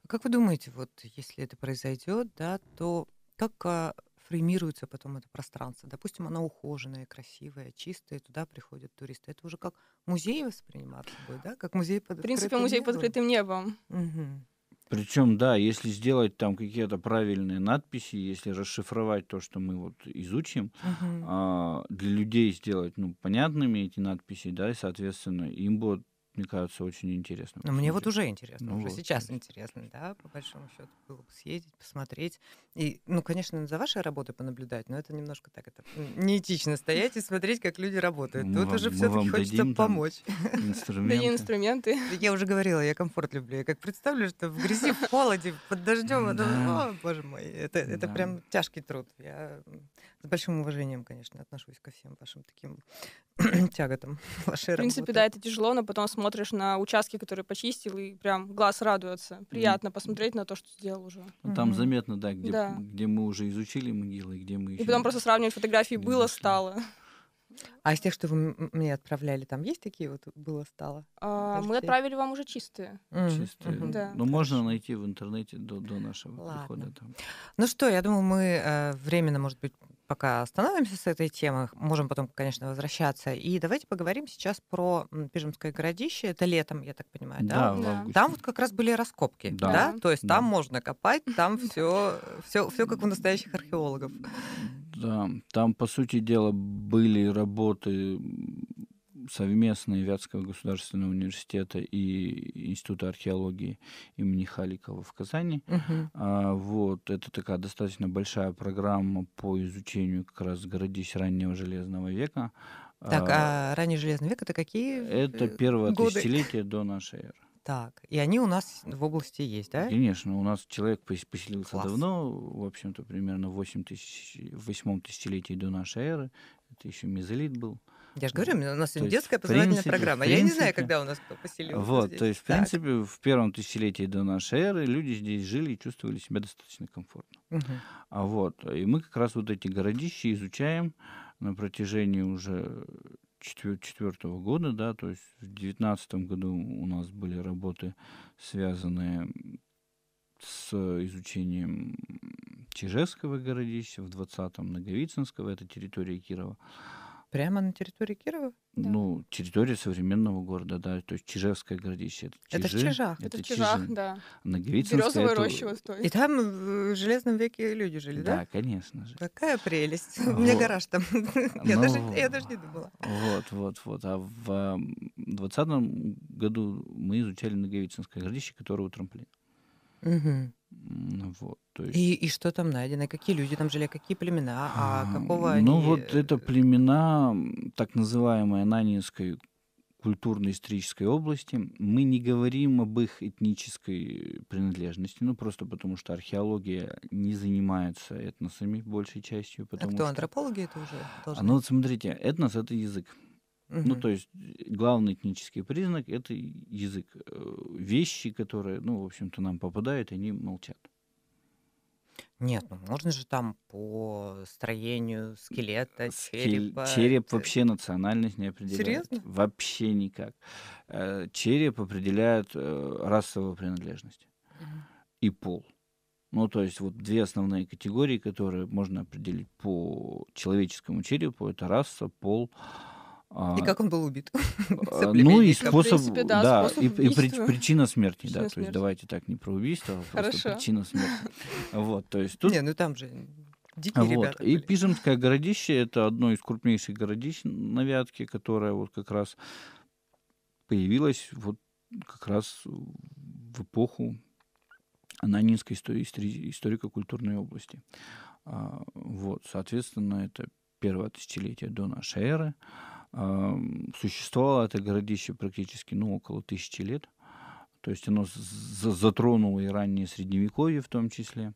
А как вы думаете, вот если это произойдет, да, то как а, фреймируется потом это пространство. Допустим, оно ухоженное, красивое, чистое, туда приходят туристы. Это уже как музей восприниматься будет, да? Как музей под В принципе, музей небом. под открытым небом. Угу. Причем, да, если сделать там какие-то правильные надписи, если расшифровать то, что мы вот изучим, угу. а, для людей сделать ну, понятными эти надписи, да, и, соответственно, им будет мне кажется, очень интересно. Но ну, мне вот уже интересно, ну, уже вот, сейчас конечно. интересно, да, по большому счету было бы съездить, посмотреть. И, ну, конечно, за вашей работой понаблюдать, но это немножко так, это неэтично стоять и смотреть, как люди работают. Мы Тут вам, уже все-таки хочется помочь. Инструменты. инструменты. Я уже говорила, я комфорт люблю. Я как представлю, что в грязи, в холоде, под дождем, о, боже мой, это это прям тяжкий труд. Я с большим уважением, конечно, отношусь ко всем вашим таким <clears throat> тяготам <laughs> вашей В принципе, работы. да, это тяжело, но потом смотришь на участки, которые почистил, и прям глаз радуется. Приятно mm-hmm. посмотреть на то, что сделал уже. Ну, там mm-hmm. заметно, да где, да, где мы уже изучили могилы, где мы еще... И потом просто сравнивать фотографии было-стало. А из тех, что вы мне отправляли, там есть такие вот было стало? А, мы отправили вам уже чистые. mm Чистые. Mm-hmm. Да. Но ну, можно найти в интернете до, до нашего Ладно. прихода. Там. Ну что, я думаю, мы э, временно, может быть, пока остановимся с этой темой, Можем потом, конечно, возвращаться. И давайте поговорим сейчас про Пижемское городище. Это летом, я так понимаю, да? Да, да. Там вот как раз были раскопки, да? да? То есть да. там можно копать, там все, все, все как у настоящих археологов. Да, там, по сути дела, были работы совместные Вятского государственного университета и Института археологии имени Халикова в Казани. Угу. А, вот, это такая достаточно большая программа по изучению как раз городищ раннего железного века. Так, а, а ранний железный век это какие? Это э, первое годы? тысячелетие до нашей эры. Так, и они у нас в области есть, да? Конечно, у нас человек поселился Класс. давно, в общем-то, примерно в 8 тысяч, в 8 тысячелетии до нашей эры. Это еще мезолит был. Я же говорю, у нас сегодня детская познавательная принципе, программа. Принципе, Я не знаю, когда у нас кто поселился. Вот, здесь. то есть, в так. принципе, в первом тысячелетии до нашей эры люди здесь жили и чувствовали себя достаточно комфортно. Угу. А вот, и мы как раз вот эти городища изучаем на протяжении уже 2004 года, да, то есть в 2019 году у нас были работы, связанные с изучением Чижевского городища, в 20-м Наговицынского, это территория Кирова. Прямо на территории Кирова? Да. Ну, территория современного города, да, то есть Чижевское городище. Это, Чижи, это в Чижах. Это, это Чижах, Чижи. да. Наговицинская. Березовая это... роща вот стоит. И там в Железном веке люди жили, да? Да, конечно же. Какая прелесть. Вот. <laughs> У меня гараж там. Но... <laughs> Я, ну даже, я даже не думала. Вот, вот, вот. А в 2020 году мы изучали Наговицинское городище, которое у трамплина. Угу. Ну вот, то есть... и, и что там найдено? Какие люди там жили, какие племена? А какого Ну они... вот э, это э, племена так называемой Ананинской культурно-исторической области. Мы не говорим об их этнической принадлежности, ну просто потому что археология не занимается этносами большей частью. А потому а кто, что... антропологи это уже должны? А, ну вот смотрите, этнос — это язык. Угу. Ну, то есть э, главный этнический признак — это язык. Э, вещи, которые, ну, в общем-то, нам попадают, они молчат. Нет, ну можно же там по строению скелета, э, Скель, черепа. Череп вообще национальность не определяет. Серьезно? Вообще никак. Череп определяет расовую принадлежность угу. и пол. Ну, то есть вот две основные категории, которые можно определить по человеческому черепу, это раса, пол, э, а, и как он был убит? <laughs> Э, ну и способ, да, и, причина смерти, да, то есть давайте так не про убийство, а просто причина смерти. <laughs> Вот, то есть тут. Не, ну там же дикие вот. И были. Пижемское городище это одно из крупнейших городищ на Вятке, которое вот как раз появилось вот как раз в эпоху Ананинской историко-культурной области. А, вот, соответственно, это первое тысячелетие до нашей эры. Существовало это городище практически ну, около тысячи лет. То есть оно затронуло и ранние средневековье в том числе.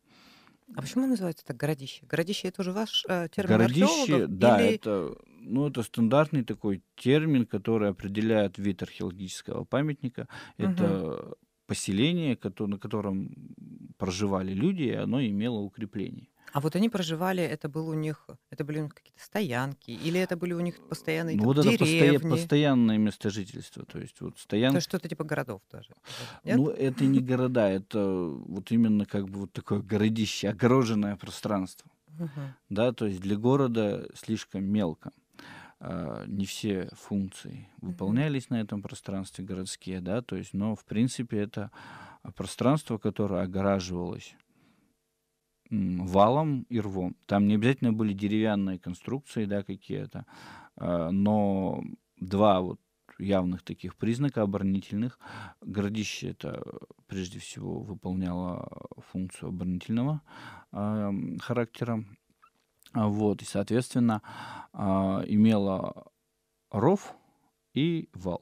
А почему называется так городище? Городище это уже ваш э, термин Городище, да, или... это, ну, это стандартный такой термин, который определяет вид археологического памятника. Угу. Это поселение, на котором проживали люди, и оно имело укрепление. А вот они проживали, это было у них, это были у них какие-то стоянки, или это были у них постоянные ну, там, вот деревни? это постоянное место жительства, то есть вот стоянка. Это что-то типа городов тоже. Нет? Ну это не города, это вот именно как бы вот такое городище, огороженное пространство, угу. да, то есть для города слишком мелко а, не все функции выполнялись на этом пространстве городские, да, то есть, но в принципе это пространство, которое огораживалось валом и рвом. Там не обязательно были деревянные конструкции, да, какие-то, а, но два вот явных таких признака оборонительных. Городище это прежде всего выполняло функцию оборонительного э, характера. А, вот, и, соответственно, э, имело ров и вал.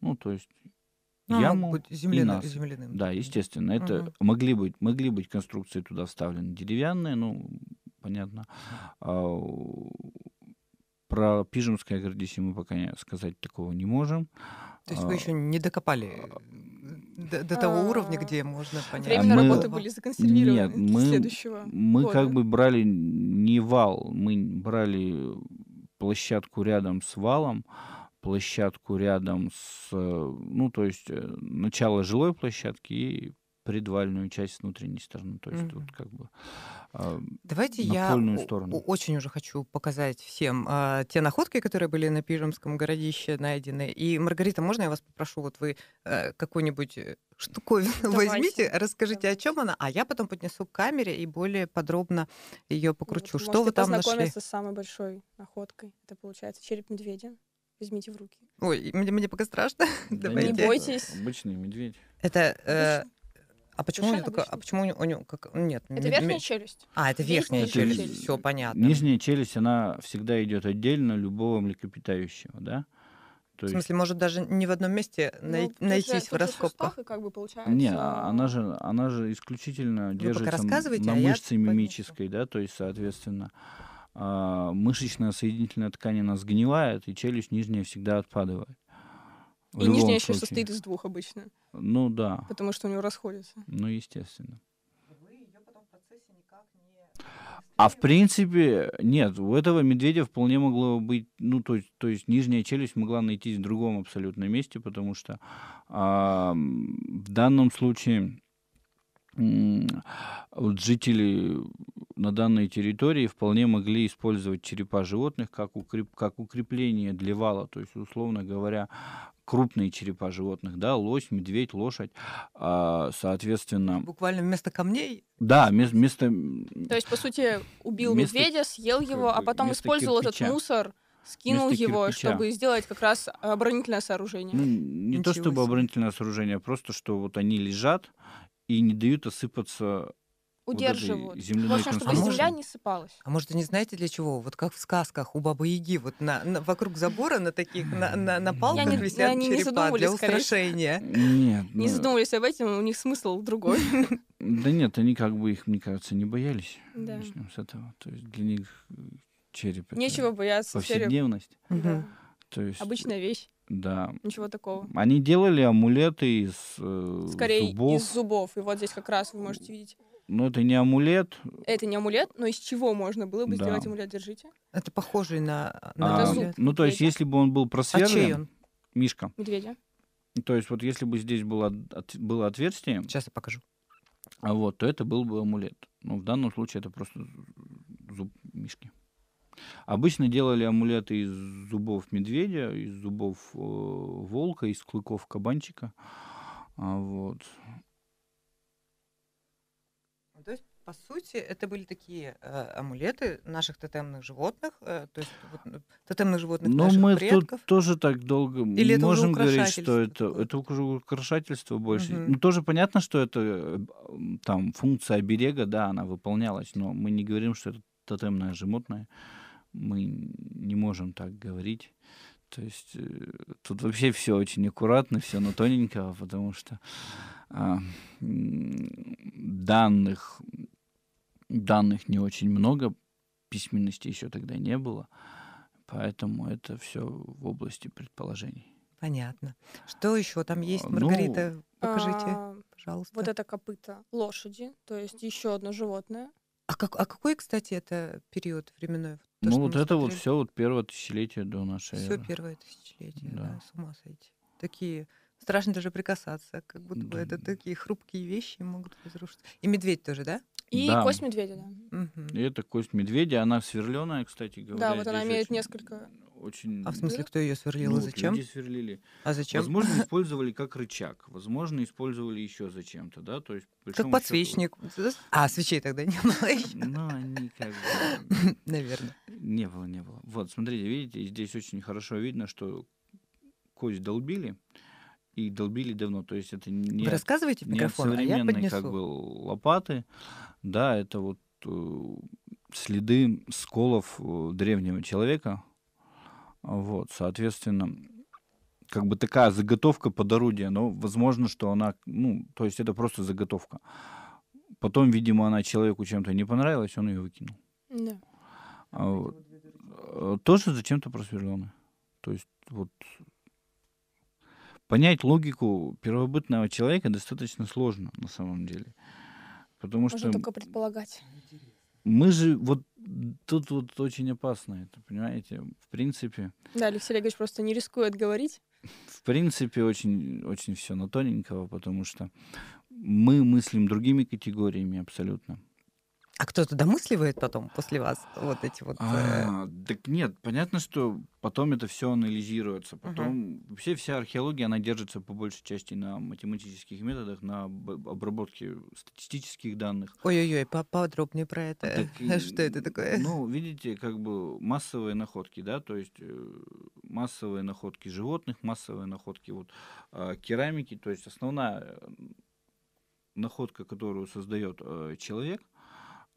Ну, то есть а, яму ну, быть земляным, и нас. Да, естественно. Это угу. могли быть, могли быть конструкции туда вставлены деревянные, ну понятно. А, про Пижемское гордиси мы пока не, сказать такого не можем. То есть а, вы еще не докопали э, до, до того А-а-а. уровня, где можно понять. Время мы, работы были законсервированы нет, мы, следующего Мы года. как бы брали не вал, мы брали площадку рядом с валом, площадку рядом с, э, ну, то есть э, начало жилой площадки и предвальную часть с внутренней стороны. То есть mm тут как бы э, Давайте я сторону. очень уже хочу показать всем э, те находки, которые были на Пижемском городище найдены. И, Маргарита, можно я вас попрошу, вот вы э, какую-нибудь э, штуковину <laughs> Давайте. возьмите, расскажите, Давайте. о чем она, а я потом поднесу к камере и более подробно ее ну, покручу. Может, Что вы там нашли? Может, с самой большой находкой. Это, получается, череп медведя возьмите в руки. Ой, мне, мне пока страшно. <laughs> Да Не бойтесь. Обычный медведь. Это... Э, а почему, он только? а почему у него, у него как, нет? Это верхняя челюсть. А, это верхняя, верхняя челюсть, челюсть, все понятно. Нижняя челюсть, она всегда идет отдельно любого млекопитающего, да? То есть... в смысле, может даже не в одном месте ну, най- найтись в раскопках? и как бы получается... Не, она же, она же исключительно Вы держится а на мышце мимической, помню. да, то есть, соответственно. А, мышечная соединительная ткань, она сгнивает, и челюсть нижняя всегда отпадывает. В и нижняя еще случае. состоит из двух обычно. Ну да. Потому что у него расходятся. Ну, естественно. А в принципе, нет, у этого медведя вполне могло быть, ну, то, есть, то есть нижняя челюсть могла найтись в другом абсолютно месте, потому что а, в данном случае вот жители на данной территории вполне могли использовать черепа животных как, укреп, как укрепление для вала. То есть, условно говоря, крупные черепа животных, да, лось, медведь, лошадь, а, соответственно... Буквально вместо камней? Да, вместо... То есть, по сути, убил вместо, медведя, съел его, а потом использовал кирпича. этот мусор скинул Вместо его, кирпича. чтобы сделать как раз оборонительное сооружение. Ну, не Ничего то чтобы оборонительное сооружение, а просто что вот они лежат, и не дают осыпаться удерживают. Вот земляной Важно, чтобы а земля не сыпалась. А может, не знаете для чего? Вот как в сказках у Бабы Яги, вот на, на вокруг забора на таких на, на, на палках не, висят они черепа <laughs> не для устрашения. Нет, ну... не задумывались об этом, у них смысл другой. <laughs> Да нет, они как бы их, мне кажется, не боялись. Да. Начнем с этого. То есть для них э, череп. Нечего бояться. Повседневность. Череп. Да. То есть... Обычная вещь. Да. Ничего такого. Они делали амулеты из э, Скорее, зубов. из зубов. И вот здесь как раз вы можете видеть. Ну, это не амулет. Это не амулет, но из чего можно было бы да. сделать амулет? Держите. Это похожий на, на а, амулет. Ну, то есть, если бы он был просверлен... А чей он? Мишка. Медведя. То есть, вот если бы здесь было, от, было отверстие... Сейчас я покажу. А вот, то это был бы амулет. Но ну, в данном случае это просто зуб мишки. Обычно делали амулеты из зубов медведя, из зубов э, волка, из клыков кабанчика. А, вот. Ну, то есть, по сути, это были такие э, амулеты наших тотемных животных, э, то есть вот, ну, тотемных животных Но наших мы предков. тут тоже так долго Или можем говорить, что это, это уже украшательство больше. Угу. Ну, тоже понятно, что это э, там функция оберега, да, она выполнялась, но мы не говорим, что это тотемное животное. Угу мы не можем так говорить. То есть э, тут вообще все очень аккуратно, все на тоненького, потому что а, данных, данных не очень много, письменности еще тогда не было, поэтому это все в области предположений. Понятно. Что еще там есть, а, ну, Маргарита? Ну, покажите, а, пожалуйста. Вот это копыта лошади, то есть еще одно животное. А, как, а какой, кстати, это период временной? То, ну, вот это смотрели. вот все вот первое тысячелетие до нашей Все первое тысячелетие, да. да, с ума сойти. Такие страшно даже прикасаться, как будто бы это такие хрупкие вещи могут разрушиться. И медведь тоже, да? И да. кость медведя, да. Угу. И это кость медведя, она сверленая, кстати говоря. Да, вот она имеет очень, несколько. Очень. А в смысле, кто ее сверлил? Ну, зачем? Люди сверлили. А зачем? Возможно, <laughs> использовали как рычаг, возможно, использовали еще зачем-то, да, то есть. Как подсвечник. Счету... А свечей тогда не было. <laughs> Еще. Ну, они как бы. <laughs> Наверное. Не было, не было. Вот, смотрите, видите, здесь очень хорошо видно, что кость долбили и долбили давно. То есть это не, Вы рассказываете в микрофон, не а я как бы лопаты. Да, это вот э, следы сколов э, древнего человека. Вот, соответственно, как бы такая заготовка под орудие, но возможно, что она, ну, то есть это просто заготовка. Потом, видимо, она человеку чем-то не понравилась, он ее выкинул. Да. А, вот. Э, тоже зачем-то просверлено. То есть вот понять логику первобытного человека достаточно сложно на самом деле. Потому Можно что... только предполагать. Мы же вот тут вот очень опасно это, понимаете? В принципе... Да, Алексей Олегович просто не рискует говорить. В принципе, очень, очень все на тоненького, потому что мы мыслим другими категориями абсолютно. А кто-то домысливает потом после вас вот эти вот... Э, а, Так нет, понятно, что потом это все анализируется. Потом угу. вообще вся археология, она держится по большей части на математических методах, на обработке статистических данных. Ой-ой-ой, поподробнее про это. Так, <laughs> что это такое? Ну, видите, как бы массовые находки, да, то есть э, массовые находки животных, массовые находки вот а, керамики, то есть основная э, находка, которую создает человек –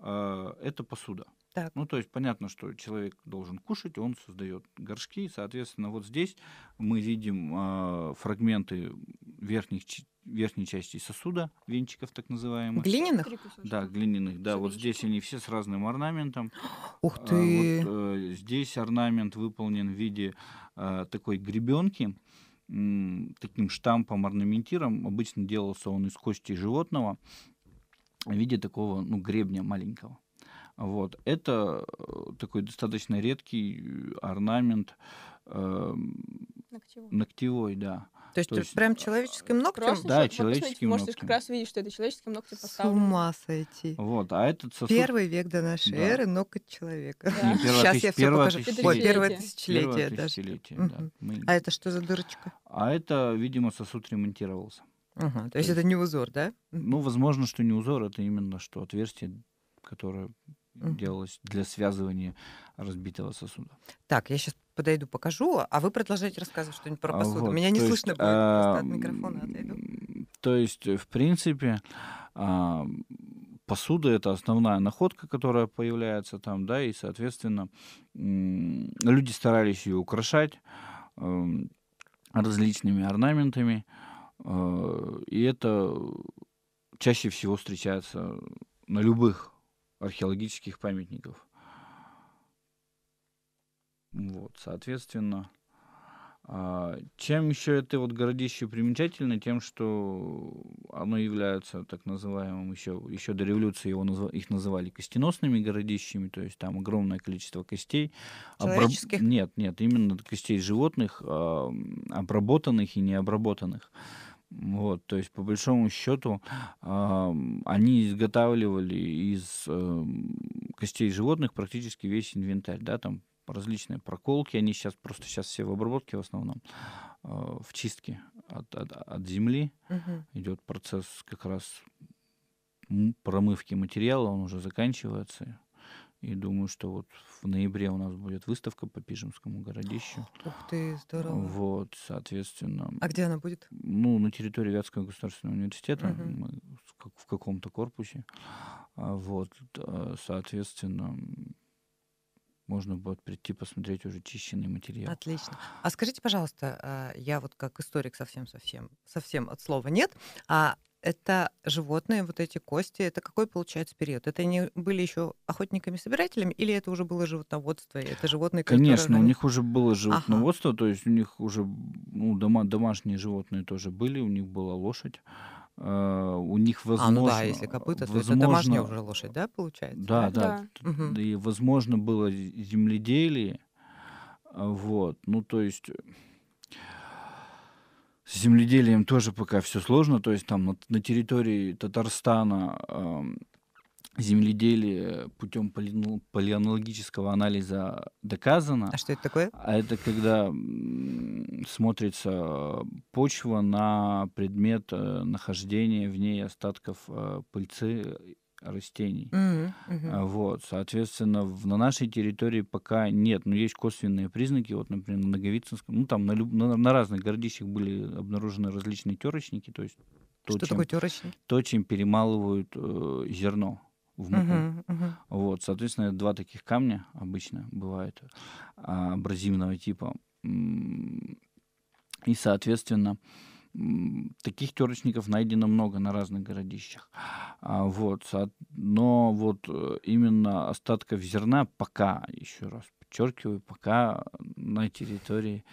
а, это посуда. Так. Ну, то есть понятно, что человек должен кушать, он создает горшки. Соответственно, вот здесь мы видим э, фрагменты верхних, верхней части сосуда, венчиков так называемых. Глиняных? Да, глиняных. Да, Шевенчики. вот здесь они все с разным орнаментом. <gasps> Ух ты! А, вот, э, здесь орнамент выполнен в виде э, такой гребенки таким штампом, орнаментиром. Обычно делался он из кости животного в виде такого ну, гребня маленького. Вот. Это э, такой достаточно редкий орнамент. Э, ногтевой. ногтевой, да. То есть, То есть прям человеческим а, ногтем? да, человеческим ногтем. Может, как раз видишь, что это человеческим ногтем поставлено. С ума сойти. Вот, а этот сосуд... Первый век до нашей да. эры ноготь человека. Да. Не, Сейчас тысяч... я все покажу. Тысячелетие. Ой, первое тысячелетие. Первое тысячелетие, даже. да. Мы... А это что за дырочка? А это, видимо, сосуд ремонтировался. Ага, то, то есть это не узор, да? Ну, возможно, что не узор, это именно что отверстие, которое угу. делалось для связывания разбитого сосуда. Так, я сейчас подойду, покажу, а вы продолжаете рассказывать что-нибудь про а, посуду. Вот, Меня не слышно есть, будет, а... от микрофона отойду. То есть, э, в принципе, а, посуда это основная находка, которая появляется там, да, и, соответственно, люди старались ее украшать эм, различными орнаментами. Э, и это чаще всего встречается на любых археологических памятников. Вот, соответственно. А, чем еще это вот городище примечательно? Тем, что оно является так называемым, еще, еще до революции его назва, их называли костеносными городищами, то есть там огромное количество костей. Человеческих? Обраб... Нет, нет, именно костей животных, а, обработанных и необработанных. Вот, то есть, по большому счету, э, они изготавливали из э, костей животных практически весь инвентарь, да, там различные проколки, они сейчас просто сейчас все в обработке в основном, э, в чистке от, от, от земли угу. идет процесс как раз промывки материала, он уже заканчивается, и думаю, что вот в ноябре у нас будет выставка по Пижемскому городищу. Ух ты, здорово. Вот, соответственно. А где она будет? Ну, на территории Вятского государственного университета, угу. в каком-то корпусе. А вот, э, соответственно, можно будет прийти посмотреть уже чищенный материал. Отлично. А скажите, пожалуйста, э, я вот как историк совсем-совсем, совсем от слова нет, а это животные, вот эти кости, это какой получается период? Это они были еще охотниками-собирателями, или это уже было животноводство, это животные, которые... Конечно, у них уже было животноводство, ага. то есть у них уже ну, дома, домашние животные тоже были, у них была лошадь. Э, у них возможно... А, ну да, если копыта, возможно, то это домашняя уже лошадь, да, получается? Да, да. да. Угу. И, возможно, было земледелие, э, вот, ну, то есть с земледелием тоже пока все сложно, то есть там на, территории Татарстана э, земледелие путем палеонологического анализа доказано. А что это такое? А это когда смотрится почва на предмет э, нахождения в ней остатков э, пыльцы растений. Mm-hmm. Mm-hmm. Вот, соответственно, в, на нашей территории пока нет, но есть косвенные признаки, вот, например, на Наговицынском, ну там на, люб, на, на разных городищах были обнаружены различные терочники, то есть то, Что чем, такое терочник? То, чем перемалывают э, зерно в муку. Uh-huh, uh-huh. Вот, соответственно, два таких камня обычно бывают а, абразивного типа. И, соответственно, э, таких терочников найдено много на разных городищах. А, вот. Но вот э, именно остатков зерна пока, еще раз подчеркиваю, пока на территории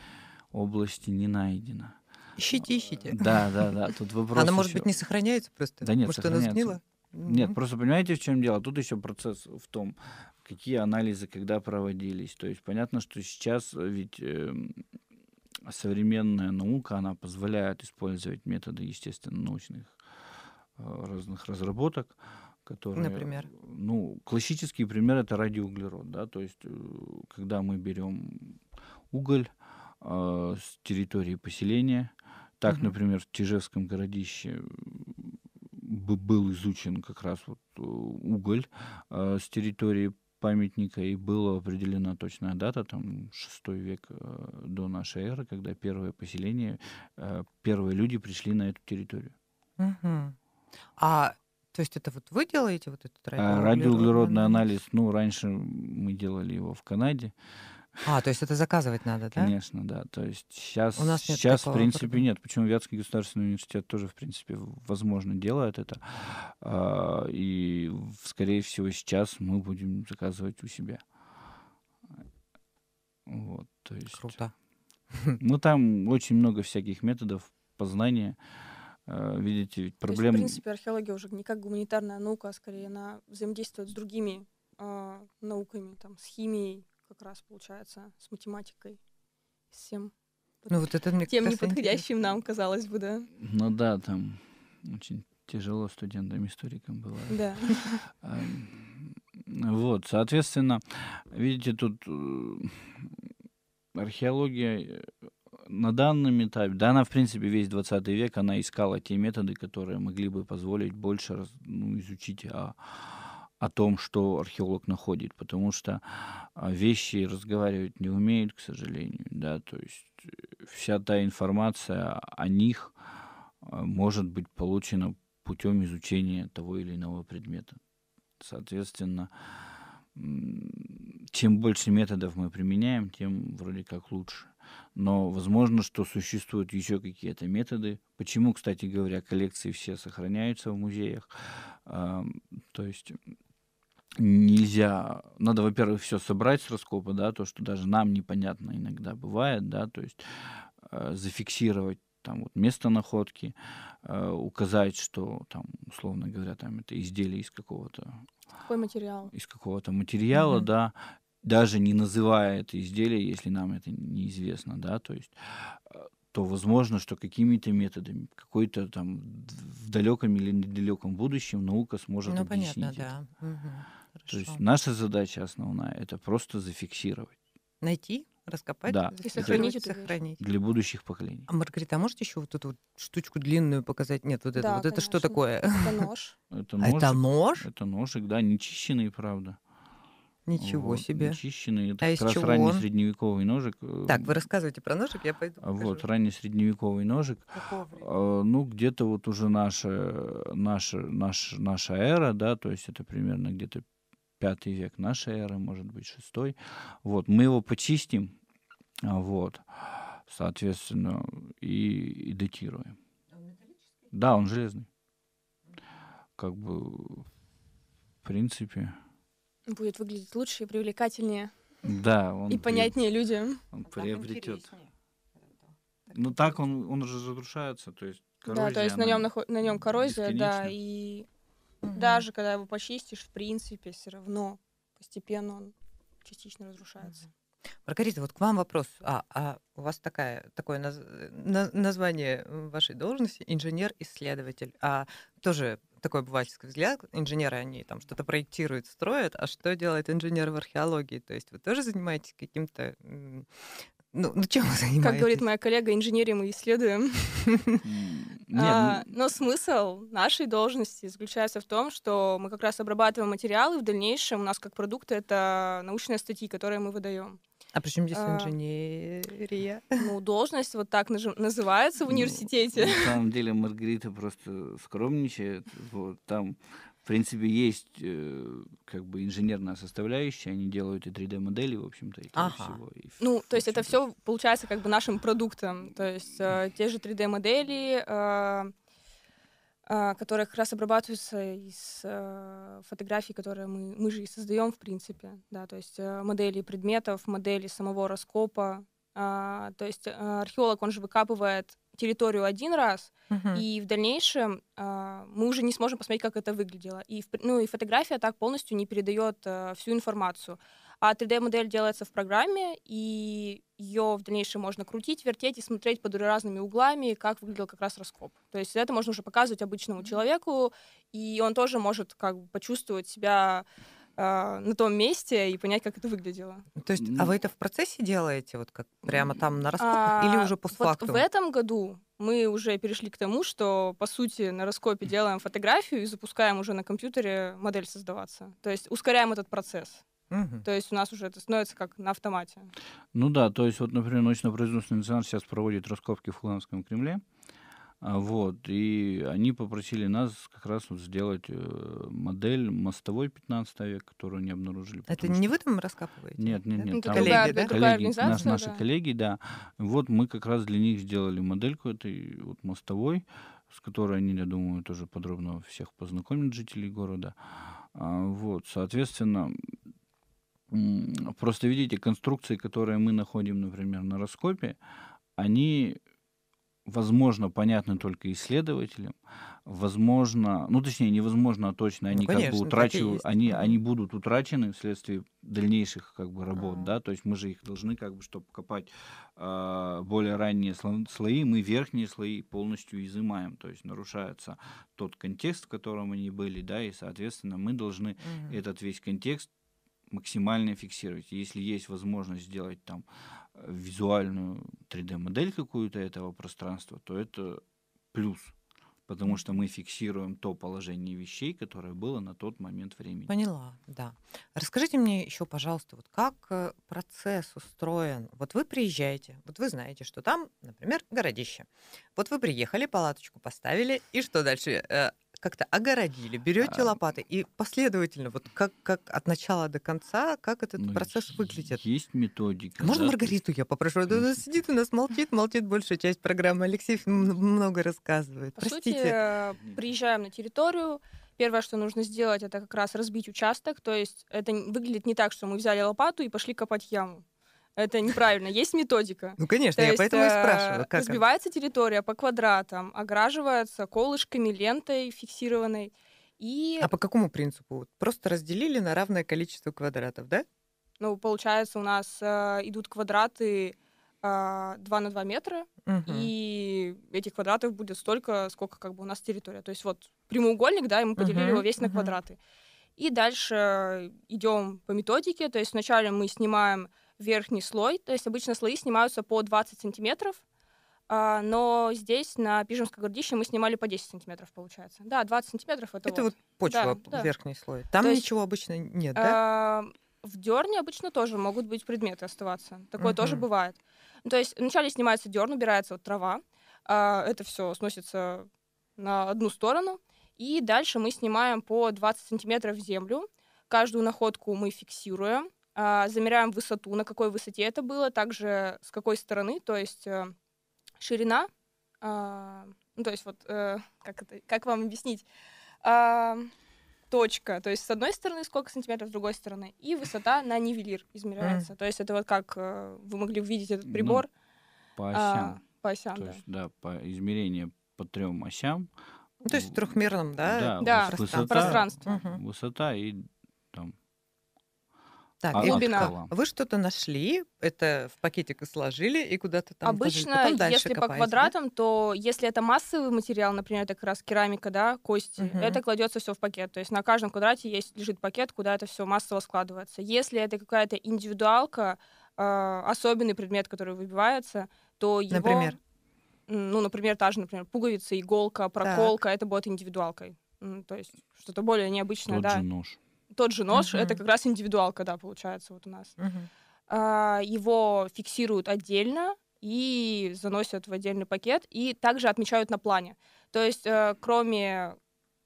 области не найдено. Ищите, а, ищите. Да, да, да. Тут вопрос. Она, еще... может быть, не сохраняется просто? Да нет, Может, сохраняется. она сгнила? Нет, просто понимаете, в чем дело? Тут еще процесс в том, какие анализы когда проводились. То есть понятно, что сейчас э, ведь эм, современная наука, она позволяет использовать методы естественно-научных э, разных разработок, которые... Например? Ну, классический пример — это радиоуглерод, да, то есть э, когда мы берем уголь э, с территории поселения, так, угу. например, в Тижевском городище э, был изучен как раз вот уголь э, с территории памятника, и была определена точная дата, там 6 век э, до нашей эры, когда первое поселение, э, первые люди пришли на эту территорию. Угу. А то есть это вот вы делаете вот этот а, радиоуглеродный, радиоуглеродный анализ? анализ? Ну, раньше мы делали его в Канаде. А, то есть это заказывать надо, да? Конечно, да. То есть сейчас, У нас нет сейчас в принципе, вопроса. нет. Почему Вятский государственный университет тоже, в принципе, возможно, делает это. А, и, скорее всего, сейчас мы будем заказывать у себя. Вот, то есть... Круто. Ну, там очень много всяких методов познания. А, видите, ведь проблема... То есть, в принципе, археология уже не как гуманитарная наука, а скорее она взаимодействует с другими э, науками, там, с химией, как раз получается с математикой, с всем. Ну, вот это мне Тем неподходящим нам, казалось бы, да. Ну да, там очень тяжело студентам-историкам было. Да. Эм, вот, соответственно, видите, тут э, археология э, на данном этапе, да, она, в принципе, весь 20 век, она искала те методы, которые могли бы позволить больше ну, изучить а, о том, что археолог находит, потому что а, вещи разговаривать не умеют, к сожалению, да, то есть э, вся та информация о них а, может быть получена путем изучения того или иного предмета. Соответственно, чем больше методов мы применяем, тем вроде как лучше. Но возможно, что существуют еще какие-то методы. Почему, кстати говоря, коллекции все сохраняются в музеях? То есть нельзя. Надо, во-первых, все собрать с раскопа, да, то, что даже нам непонятно иногда бывает, да, то есть э, зафиксировать там вот место находки, э, указать, что там, условно говоря, там это изделие из какого-то... Какой материал? Из какого-то материала, mm-hmm. да, даже не называя это изделие, если нам это неизвестно, да, то есть э, то возможно, что какими-то методами, какой-то там в далеком или недалеком будущем наука сможет ну, объяснить. Ну, понятно, это. да. Угу. Хорошо. То есть наша задача основная — это просто зафиксировать. Найти, раскопать да. и сохранить. Это, сохранить. Для будущих поколений. А Маргарита, а можете еще вот эту вот штучку длинную показать? Нет, вот это. вот конечно. это что такое? Это <laughs> нож. Это а нож. Это ножик, да, нечищенный, правда. Ничего вот, себе. Очищенный. Это а как раз чего? ранний средневековый ножик. Э, так, вы рассказываете про ножик, я пойду. Покажу. Вот, ранний средневековый ножик. Какого? А, ну, где-то вот уже наша, наша, наша, наша эра, да, то есть это примерно где-то пятый век нашей эры, может быть, шестой. Вот, мы его почистим, а, вот, соответственно, и, и датируем. А он да, он железный. Как бы, в принципе... Будет выглядеть лучше и привлекательнее. Да, он... И понятнее при... людям. Он а приобретет. Ну так он, он же разрушается, то есть коррозия. Да, то есть на нем, на нем коррозия, бесконечна. да, и Угу. Даже когда его почистишь, в принципе, все равно постепенно он частично разрушается. Угу. Маргарита, вот к вам вопрос. А, а у вас такая, такое наз, на, название вашей должности инженер-исследователь. А тоже такой обывательский взгляд. Инженеры, они там что-то проектируют, строят, а что делает инженер в археологии? То есть вы тоже занимаетесь каким-то ну, ну чем вы занимаетесь? Как говорит моя коллега, инженерии мы исследуем. А, ну, но смысл нашей должности заключается в том, что мы как раз обрабатываем материалы, в дальнейшем у нас как продукты это научные статьи, которые мы выдаем. А при чем здесь а, инженерия? Ну, должность вот так называется в ну, университете. на самом <laughs> деле Маргарита просто скромничает. там принципе, есть э, как бы инженерная составляющая, они делают и 3D-модели, в общем-то, и ага. всего. И, ну, то есть это все получается как бы нашим продуктом, то есть э, те же 3D-модели, э, э, которые как раз обрабатываются из э, фотографий, которые мы, мы же и создаем, в принципе, да, то есть э, модели предметов, модели самого раскопа, э, то есть э, археолог, он же выкапывает территорию один раз, угу. и в дальнейшем э, мы уже не сможем посмотреть, как это выглядело. И, ну, и фотография так полностью не передает э, всю информацию. А 3D-модель делается в программе, и ее в дальнейшем можно крутить, вертеть и смотреть под разными углами, как выглядел как раз раскоп. То есть это можно уже показывать обычному человеку, и он тоже может как бы почувствовать себя а, на том месте и понять, как это выглядело. То есть, а вы это в процессе делаете, вот как прямо там на раскопах или уже постфактум? Вот в этом году мы уже перешли к тому, что, по сути, на раскопе делаем фотографию и запускаем уже на компьютере модель создаваться. То есть ускоряем этот процесс. Угу. То есть у нас уже это становится как на автомате. Ну да, то есть вот, например, научно-производственный национал сейчас проводит раскопки в Хуланском Кремле. А, вот, и они попросили нас как раз вот сделать э, модель мостовой 15 век, которую они обнаружили. Это не что... вы там раскапываете? Нет, нет, нет. Ну, там коллеги, да? коллеги, другая организация, нас, наши коллеги, да. Вот мы как раз для них сделали модельку этой вот мостовой, с которой они, я думаю, тоже подробно всех познакомят жителей города. А, вот, соответственно, просто видите, конструкции, которые мы находим, например, на раскопе, они возможно, понятны только исследователям, возможно, ну точнее невозможно, а точно ну, они ну, конечно, как бы утрачивают, они, они будут утрачены вследствие дальнейших как бы работ, а. да, то есть мы же их должны как бы, чтобы копать э, более ранние слои, мы верхние слои полностью изымаем, то есть нарушается тот контекст, в котором они были, да, и соответственно мы должны угу. этот весь контекст максимально фиксировать. Если есть возможность сделать там визуальную 3D-модель какую-то этого пространства, то это плюс потому что мы фиксируем то положение вещей, которое было на тот момент времени. Поняла, да. Расскажите мне еще, пожалуйста, вот как э, процесс устроен. Вот вы приезжаете, вот вы знаете, что там, например, городище. Вот вы приехали, палаточку поставили, и что дальше? Э, как-то огородили, берете а... лопаты и последовательно, вот как, как от начала до конца, как этот ну, процесс выглядит? Есть методика. Можно да? Маргариту я попрошу? Она сидит у нас, молчит, молчит большая часть программы. Алексей много рассказывает. По Простите. сути, э, приезжаем на территорию, Первое, что нужно сделать, это как раз разбить участок. То есть это выглядит не так, что мы взяли лопату и пошли копать яму. Это неправильно. Есть методика. Ну, конечно, То я есть, поэтому и э, спрашиваю. Как разбивается это? территория по квадратам, ограживается колышками, лентой фиксированной. И... А по какому принципу? Просто разделили на равное количество квадратов, да? Ну, получается, у нас э, идут квадраты э, а, 2 на 2 метра, угу. и этих квадратов будет столько, сколько как бы у нас территория. То есть вот прямоугольник, да, и мы поделили угу, его весь угу. на квадраты. И дальше идем по методике, то есть вначале мы снимаем верхний слой. То есть обычно слои снимаются по 20 сантиметров, а, но здесь на Пижемском городище мы снимали по 10 сантиметров, получается. Да, 20 сантиметров это, это вот. вот почва, да, верхний да. слой. Там То ничего есть, обычно нет, да? А, в дерне обычно тоже могут быть предметы оставаться. Такое угу. тоже бывает. То есть вначале снимается дерн, убирается вот трава, а, это все сносится на одну сторону, и дальше мы снимаем по 20 сантиметров в землю. Каждую находку мы фиксируем, а, замеряем высоту, на какой высоте это было, также с какой стороны, то есть э, ширина, а, ну, то есть вот э, как, это, как вам объяснить, а, точка, то есть с одной стороны сколько сантиметров, с другой стороны, и высота на нивелир измеряется, то есть это вот как э, вы могли увидеть этот ну, прибор. Ну, по осям. по осям, то да. есть, да, по измерению по трем осям. Ну, то есть трехмерном да? Да, да высота, пространство. Высота и так, а глубина. Вы что-то нашли, это в пакетик и сложили, и куда-то там Обычно, положили. Потом если копаете, по квадратам, да? то если это массовый материал, например, это как раз керамика, да, кости, угу. это кладется все в пакет. То есть на каждом квадрате есть лежит пакет, куда это все массово складывается. Если это какая-то индивидуалка, а, особенный предмет, который выбивается, то его... Например? Ну, например, та же, например, пуговица, иголка, проколка, так. это будет индивидуалкой. То есть что-то более необычное, Тот да. Же нож тот же нож, uh-huh. это как раз индивидуалка, да, получается вот у нас. Uh-huh. его фиксируют отдельно и заносят в отдельный пакет, и также отмечают на плане. То есть, э, кроме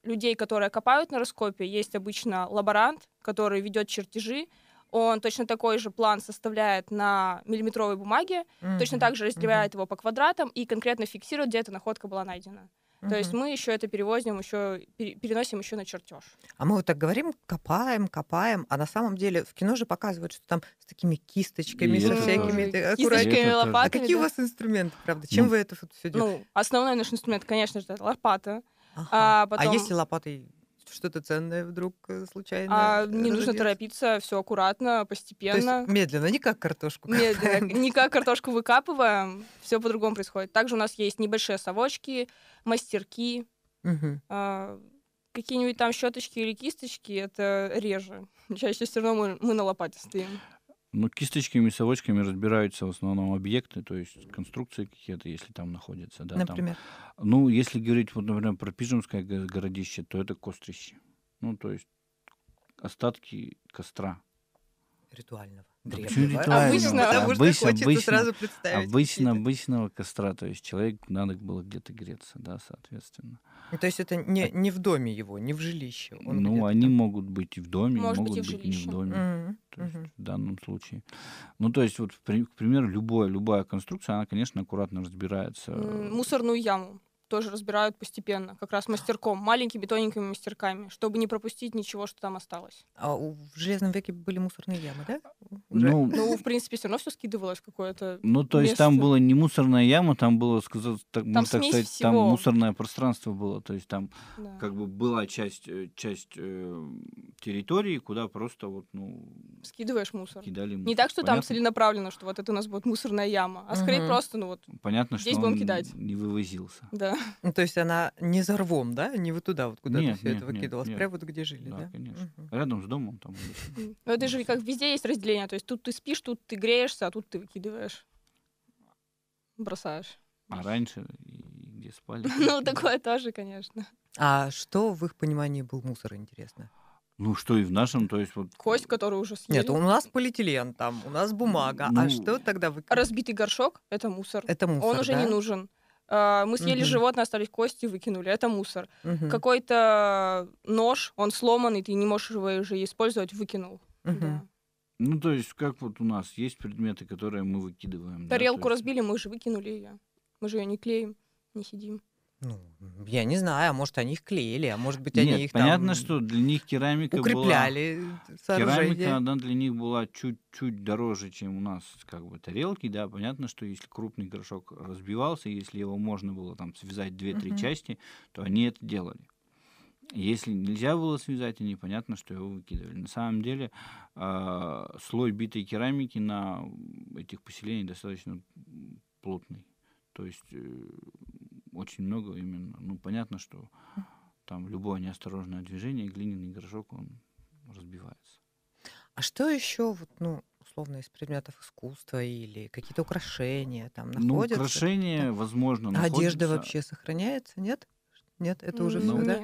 людей, которые копают на раскопе, есть обычно лаборант, который ведет чертежи. Он точно такой же план составляет на миллиметровой бумаге, mm-hmm. точно так же разделяет mm-hmm. его по квадратам и конкретно фиксирует, где эта находка была найдена. Угу. То есть мы еще это перевозим, еще переносим еще на чертеж. А мы вот так говорим, копаем, копаем, а на самом деле в кино же показывают, что там с такими кисточками, и со всякими э, тоже. кисточками, лопатами. А какие да? у вас инструменты, правда? Чем ну, вы это все делаете? Ну, основной наш инструмент, конечно же, лопата. Ага. А, а потом... а если лопатой что-то ценное вдруг э, случайно. А э, не нужно торопиться, все аккуратно, постепенно. То есть медленно, не как картошку копаем. Медленно, не как <laughs> картошку выкапываем, все по-другому происходит. Также у нас есть небольшие совочки, мастерки, угу. а, какие-нибудь там щеточки или кисточки, это реже. Чаще все равно мы, мы на лопате стоим. Ну, кисточками и совочками разбираются в основном объекты, то есть конструкции какие-то, если там находятся. Да, например? Там. Ну, если говорить, вот, например, про Пижемское городище, то это кострище. Ну, то есть остатки костра. Ритуального. Да почему ритуально? Обычно, потому обычно, что хочется обычно, сразу представить. Обычно, обычного костра, то есть человек надо было где-то греться, да, соответственно. Ну, то есть это не, не в доме его, не в жилище. Он ну, они там. могут быть и в доме, Может могут быть, и в быть не в доме. Mm-hmm. То есть, mm-hmm. В данном случае. Ну, то есть, вот, к примеру, любая, любая конструкция, она, конечно, аккуратно разбирается. Mm, мусорную яму тоже разбирают постепенно, как раз мастерком, маленькими тоненькими мастерками, чтобы не пропустить ничего, что там осталось. А в Железном веке были мусорные ямы, да? Ну, ну, в принципе, все равно все скидывалось какое-то. Ну, то есть место. там была не мусорная яма, там было, сказать, так, там, ну, так сказать, всего. там мусорное пространство было, то есть там да. как бы была часть э, часть э, территории, куда просто вот ну скидываешь мусор. Кидали мусор. Не так, что Понятно? там целенаправленно, что вот это у нас будет мусорная яма, а скорее угу. просто ну вот. Понятно, здесь что будем он кидать. не вывозился. Да. Ну, то есть она не за рвом, да? Не вот туда, вот куда нет, ты все нет, это выкидывалось, нет, прямо вот где жили, да? Да, конечно. Угу. Рядом с домом там. Ну, это же как везде есть разделение. То есть тут ты спишь, тут ты греешься, а тут ты выкидываешь. Бросаешь. А раньше где спали? <laughs> Ну, такое тоже, конечно. А что в их понимании был мусор, интересно? Ну, что и в нашем, то есть вот... Кость, которую уже съели. Нет, у нас полиэтилен там, у нас бумага. А ну... А что тогда вы... Разбитый горшок — это мусор. Это мусор, Он уже да? не нужен. А, мы съели угу. животное, остались кости, выкинули. Это мусор. Угу. Какой-то нож, он сломанный, ты не можешь его уже использовать, выкинул. Угу. Да. Ну, то есть, как вот у нас есть предметы, которые мы выкидываем. Тарелку да, разбили, мы же выкинули ее. Мы же ее не клеим, не сидим. Ну, я не знаю, а может, они их клеили, а может быть, они Нет, их понятно, там что для них керамика укрепляли была... сооружение. Керамика, она для них была чуть-чуть дороже, чем у нас, как бы, тарелки, да, понятно, что если крупный горшок разбивался, если его можно было там связать 2-3 угу. части, то они это делали. Если нельзя было связать, то непонятно, что его выкидывали. На самом деле э, слой битой керамики на этих поселениях достаточно плотный. То есть э, очень много именно. Ну, понятно, что там любое неосторожное движение, глиняный горшок, он разбивается. А что еще, вот, ну, условно, из предметов искусства или какие-то украшения там ну, находятся? Ну, украшения, да? возможно, а Одежда вообще сохраняется, нет? Нет, это уже ну, все, да?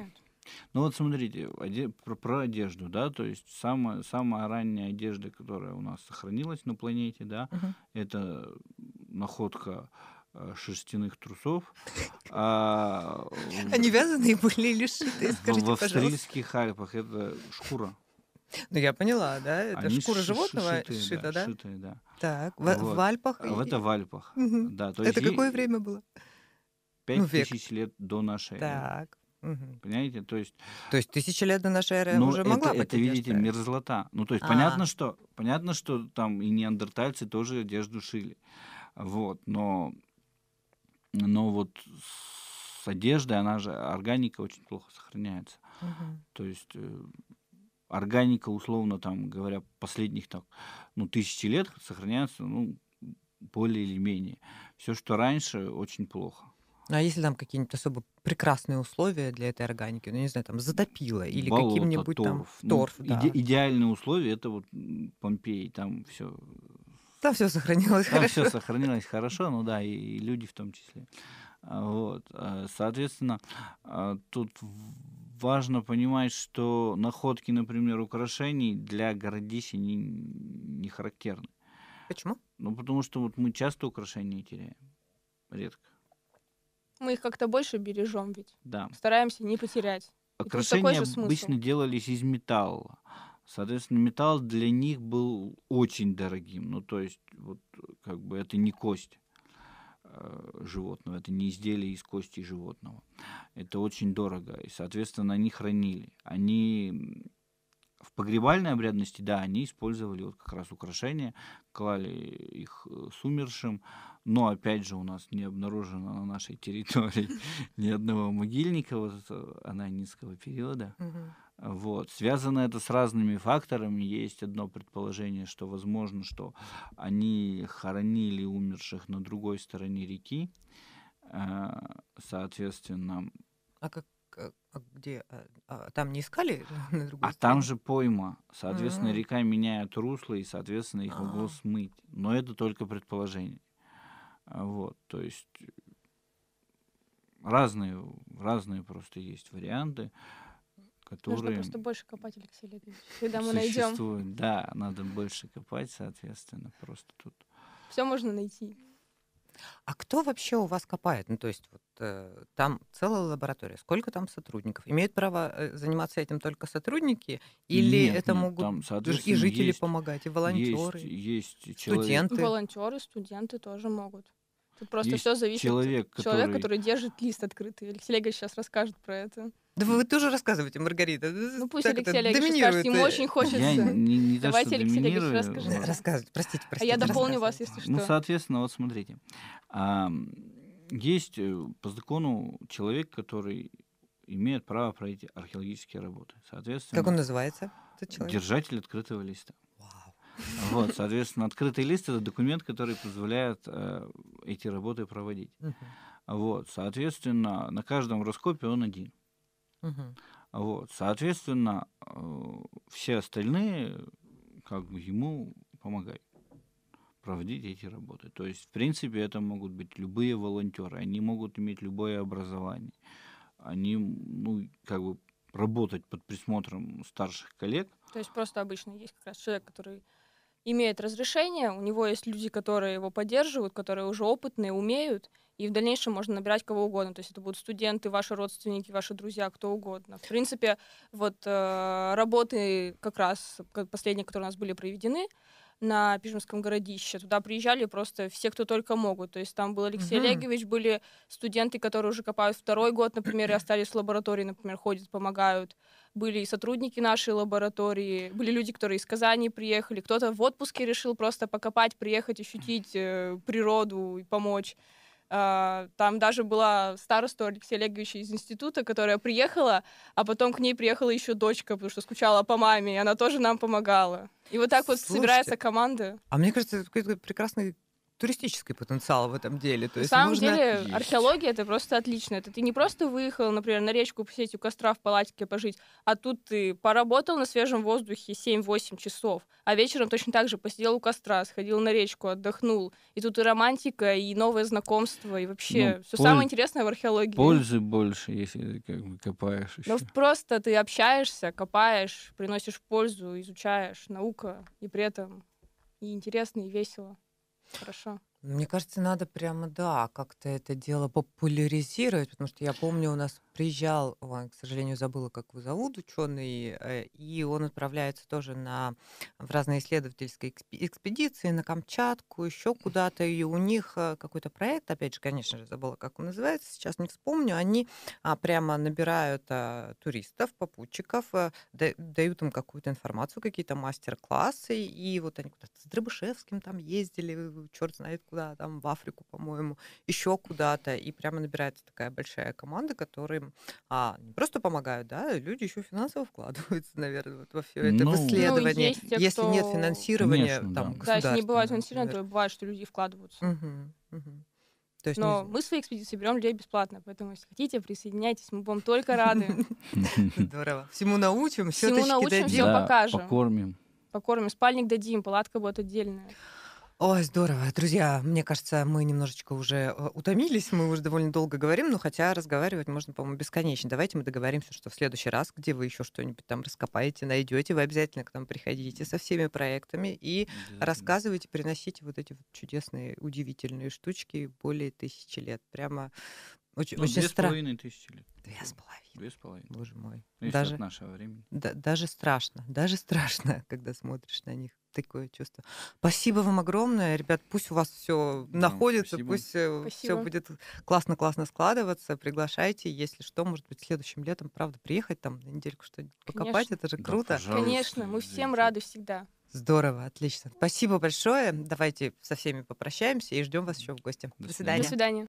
Ну вот смотрите, оде... про, про одежду, да, то есть самая, самая ранняя одежда, которая у нас сохранилась на планете, да, угу. это находка Э, шерстяных трусов. <laughs> А... Э, Они вязаные были или шитые, скажите, В австрийских Альпах это шкура. Ну, я поняла, да? Это Они шкура животного шитые, шита, да? да? Шитые, да. Так, в, вот. в Альпах? А это в Альпах, угу. да. То есть. это какое время было? Пять ну, тысяч лет до нашей эры. Так. Угу. Понимаете, то есть... То есть тысяча лет до нашей эры ну, уже это, могла быть Это, видите, одежда. мерзлота. Ну, то есть а. понятно, что понятно, что там и неандертальцы тоже одежду шили. Вот, но но вот с одеждой она же органика очень плохо сохраняется. Uh-huh. То есть э, органика, условно там говоря, последних так, ну, тысячи лет сохраняется, ну, более или менее. Все, что раньше, очень плохо. Ну, а если там какие-нибудь особо прекрасные условия для этой органики, ну, не знаю, там затопило или Болото, каким-нибудь торф. там торф, ну, да. иде- идеальные условия это вот Помпеи, там все там все сохранилось Там хорошо. все сохранилось хорошо, ну да, и люди в том числе. А, вот. Э, соответственно, а, тут важно понимать, что находки, например, украшений для городища не, не характерны. Почему? Ну, потому что вот мы часто украшения теряем. Редко. Мы их как-то больше бережем ведь. Да. Стараемся не потерять. Украшения обычно делались из металла. Соответственно, металл для них был очень дорогим. Ну, то есть, вот как бы это не кость э, животного, это не изделие из кости животного. Это очень дорого, и, соответственно, они хранили. Они в погребальной обрядности, да, они использовали вот как раз украшения, клали их э, с умершим. но опять же у нас не обнаружено на нашей территории <laughs> ни одного могильника вот анаинского периода. Угу. Вот. Связано это с разными факторами. Есть одно предположение, что возможно, что они хоронили умерших на другой стороне реки. А, соответственно... А как, а, а где? А, а, там не искали? <laughs> На другой а стороне? там же пойма. Соответственно, mm-hmm. река меняет русло, и, соответственно, их могло смыть. Но это только предположение. Вот, то есть разные, разные просто есть варианты которые... Нужно просто больше копать, Алексей Леонидович, <laughs> когда мы найдем. Да, надо больше копать, соответственно, просто тут. Все можно найти. А кто вообще у вас копает? Ну, то есть вот э, там целая лаборатория. Сколько там сотрудников? Имеют право э, заниматься этим только сотрудники, или нет, это нет, могут там, и жители есть, помогать, и волонтеры, есть, есть студенты? Волонтеры, студенты тоже могут. Тут просто есть все зависит человек, от человека, который... который держит лист открытый. Алексей Олегович сейчас расскажет про это. Да вы тоже рассказывайте, Маргарита. Ну пусть так Алексей Олегович скажет, ему э, очень хочется. Я не, не то, Давайте, что Алексей доминирую. Олегович, расскажите. Рассказывайте, простите, а простите. А я дополню вас, если ну, что. Ну, соответственно, вот смотрите. Есть э, по закону человек, который имеет право пройти археологические работы. Соответственно, как он называется? Этот человек? Держатель открытого листа. Вот, соответственно, <laughs> открытый лист это документ, который позволяет э, эти работы проводить. Uh-huh. Вот, соответственно, на каждом раскопе он один. Угу. Вот, соответственно, э, все остальные как бы ему помогают проводить эти работы. То есть, в принципе, это могут быть любые волонтеры, они могут иметь любое образование, они, ну, как бы работать под присмотром старших коллег. То есть просто обычно есть как раз человек, который имеет разрешение, у него есть люди, которые его поддерживают, которые уже опытные, умеют, и в дальнейшем можно набирать кого угодно. То есть это будут студенты, ваши родственники, ваши друзья, кто угодно. В принципе, вот э, работы как раз последние, которые у нас были проведены, на Пижмском городище. Туда приезжали просто все, кто только могут. То есть там был Алексей mm-hmm. Олегович, были студенты, которые уже копают второй год, например, и остались в лаборатории, например, ходят, помогают. Были и сотрудники нашей лаборатории, были люди, которые из Казани приехали, кто-то в отпуске решил просто покопать, приехать, ощутить э, природу и помочь. А, там даже была староста Алексея Олеговича из института, которая приехала, а потом к ней приехала еще дочка, потому что скучала по маме, и она тоже нам помогала. И вот так вот собирается команда. А мне кажется, это какой-то прекрасный туристический потенциал в этом деле. То на есть самом можно... деле есть. археология это просто отлично. Это ты не просто выехал, например, на речку посетить у костра в палатке пожить, а тут ты поработал на свежем воздухе 7-8 часов, а вечером точно так же посидел у костра, сходил на речку, отдохнул. И тут и романтика, и новое знакомство, и ну, вообще ну, все польз... самое интересное в археологии. Пользы больше, если ты как бы копаешь. Ну просто ты общаешься, копаешь, приносишь пользу, изучаешь, наука, и при этом и интересно, и весело. Хорошо. Мне кажется, надо прямо, да, как-то это дело популяризировать, потому что я помню, у нас приезжал, ой, к сожалению, забыла, как его зовут, ученый, э, и он отправляется тоже на, в разные исследовательские экспедиции, на Камчатку, еще куда-то, и у них э, какой-то проект, опять же, конечно же, забыла, как он называется, сейчас не вспомню, они а, прямо набирают а, туристов, попутчиков, э, дают им какую-то информацию, какие-то мастер-классы, и вот они куда-то с Дробышевским там ездили, черт знает куда там в Африку, по-моему, еще куда-то, и прямо набирается такая большая команда, которым а, не просто помогают, да, люди еще финансово вкладываются, <laughs> наверное, вот во все это ну, исследование. Ну, есть те, кто... Если нет финансирования, Конечно, там да. да, если не бывает финансирования, то бывает, что люди вкладываются. Угу, угу. То есть ну, Но нельзя. мы свои экспедиции берем людей бесплатно, поэтому если хотите, присоединяйтесь, мы будем только рады. <laughs> Здорово. Всему научим, все Всему научим, все покажем. Покормим. Покормим. Спальник дадим, палатка будет отдельная. Ой, здорово. Друзья, мне кажется, мы немножечко уже э, утомились, мы уже довольно долго говорим, но хотя разговаривать можно, по-моему, бесконечно. Давайте мы договоримся, что в следующий раз, где вы еще что-нибудь там раскопаете, найдете, вы обязательно к нам приходите со всеми проектами и да, рассказывайте, приносите вот эти вот чудесные, удивительные штучки более тысячи лет. Прямо очень, ну, очень две стра... с половиной тысячи лет. Две с половиной. Две с половиной. Боже мой. даже от нашего времени. Да, даже страшно, даже <laughs> страшно, когда смотришь на них такое чувство. Спасибо вам огромное, ребят. Пусть у вас все ну, находится, спасибо. пусть э, спасибо. все будет классно-классно складываться. Приглашайте, если что, может быть, следующим летом, правда, приехать там на недельку что-нибудь покопать, это же круто. Пожалуйста. Конечно, мы всем рады всегда. Здорово, отлично. Спасибо большое. Давайте со всеми попрощаемся и ждем вас еще в гости. До свидания. До свидания.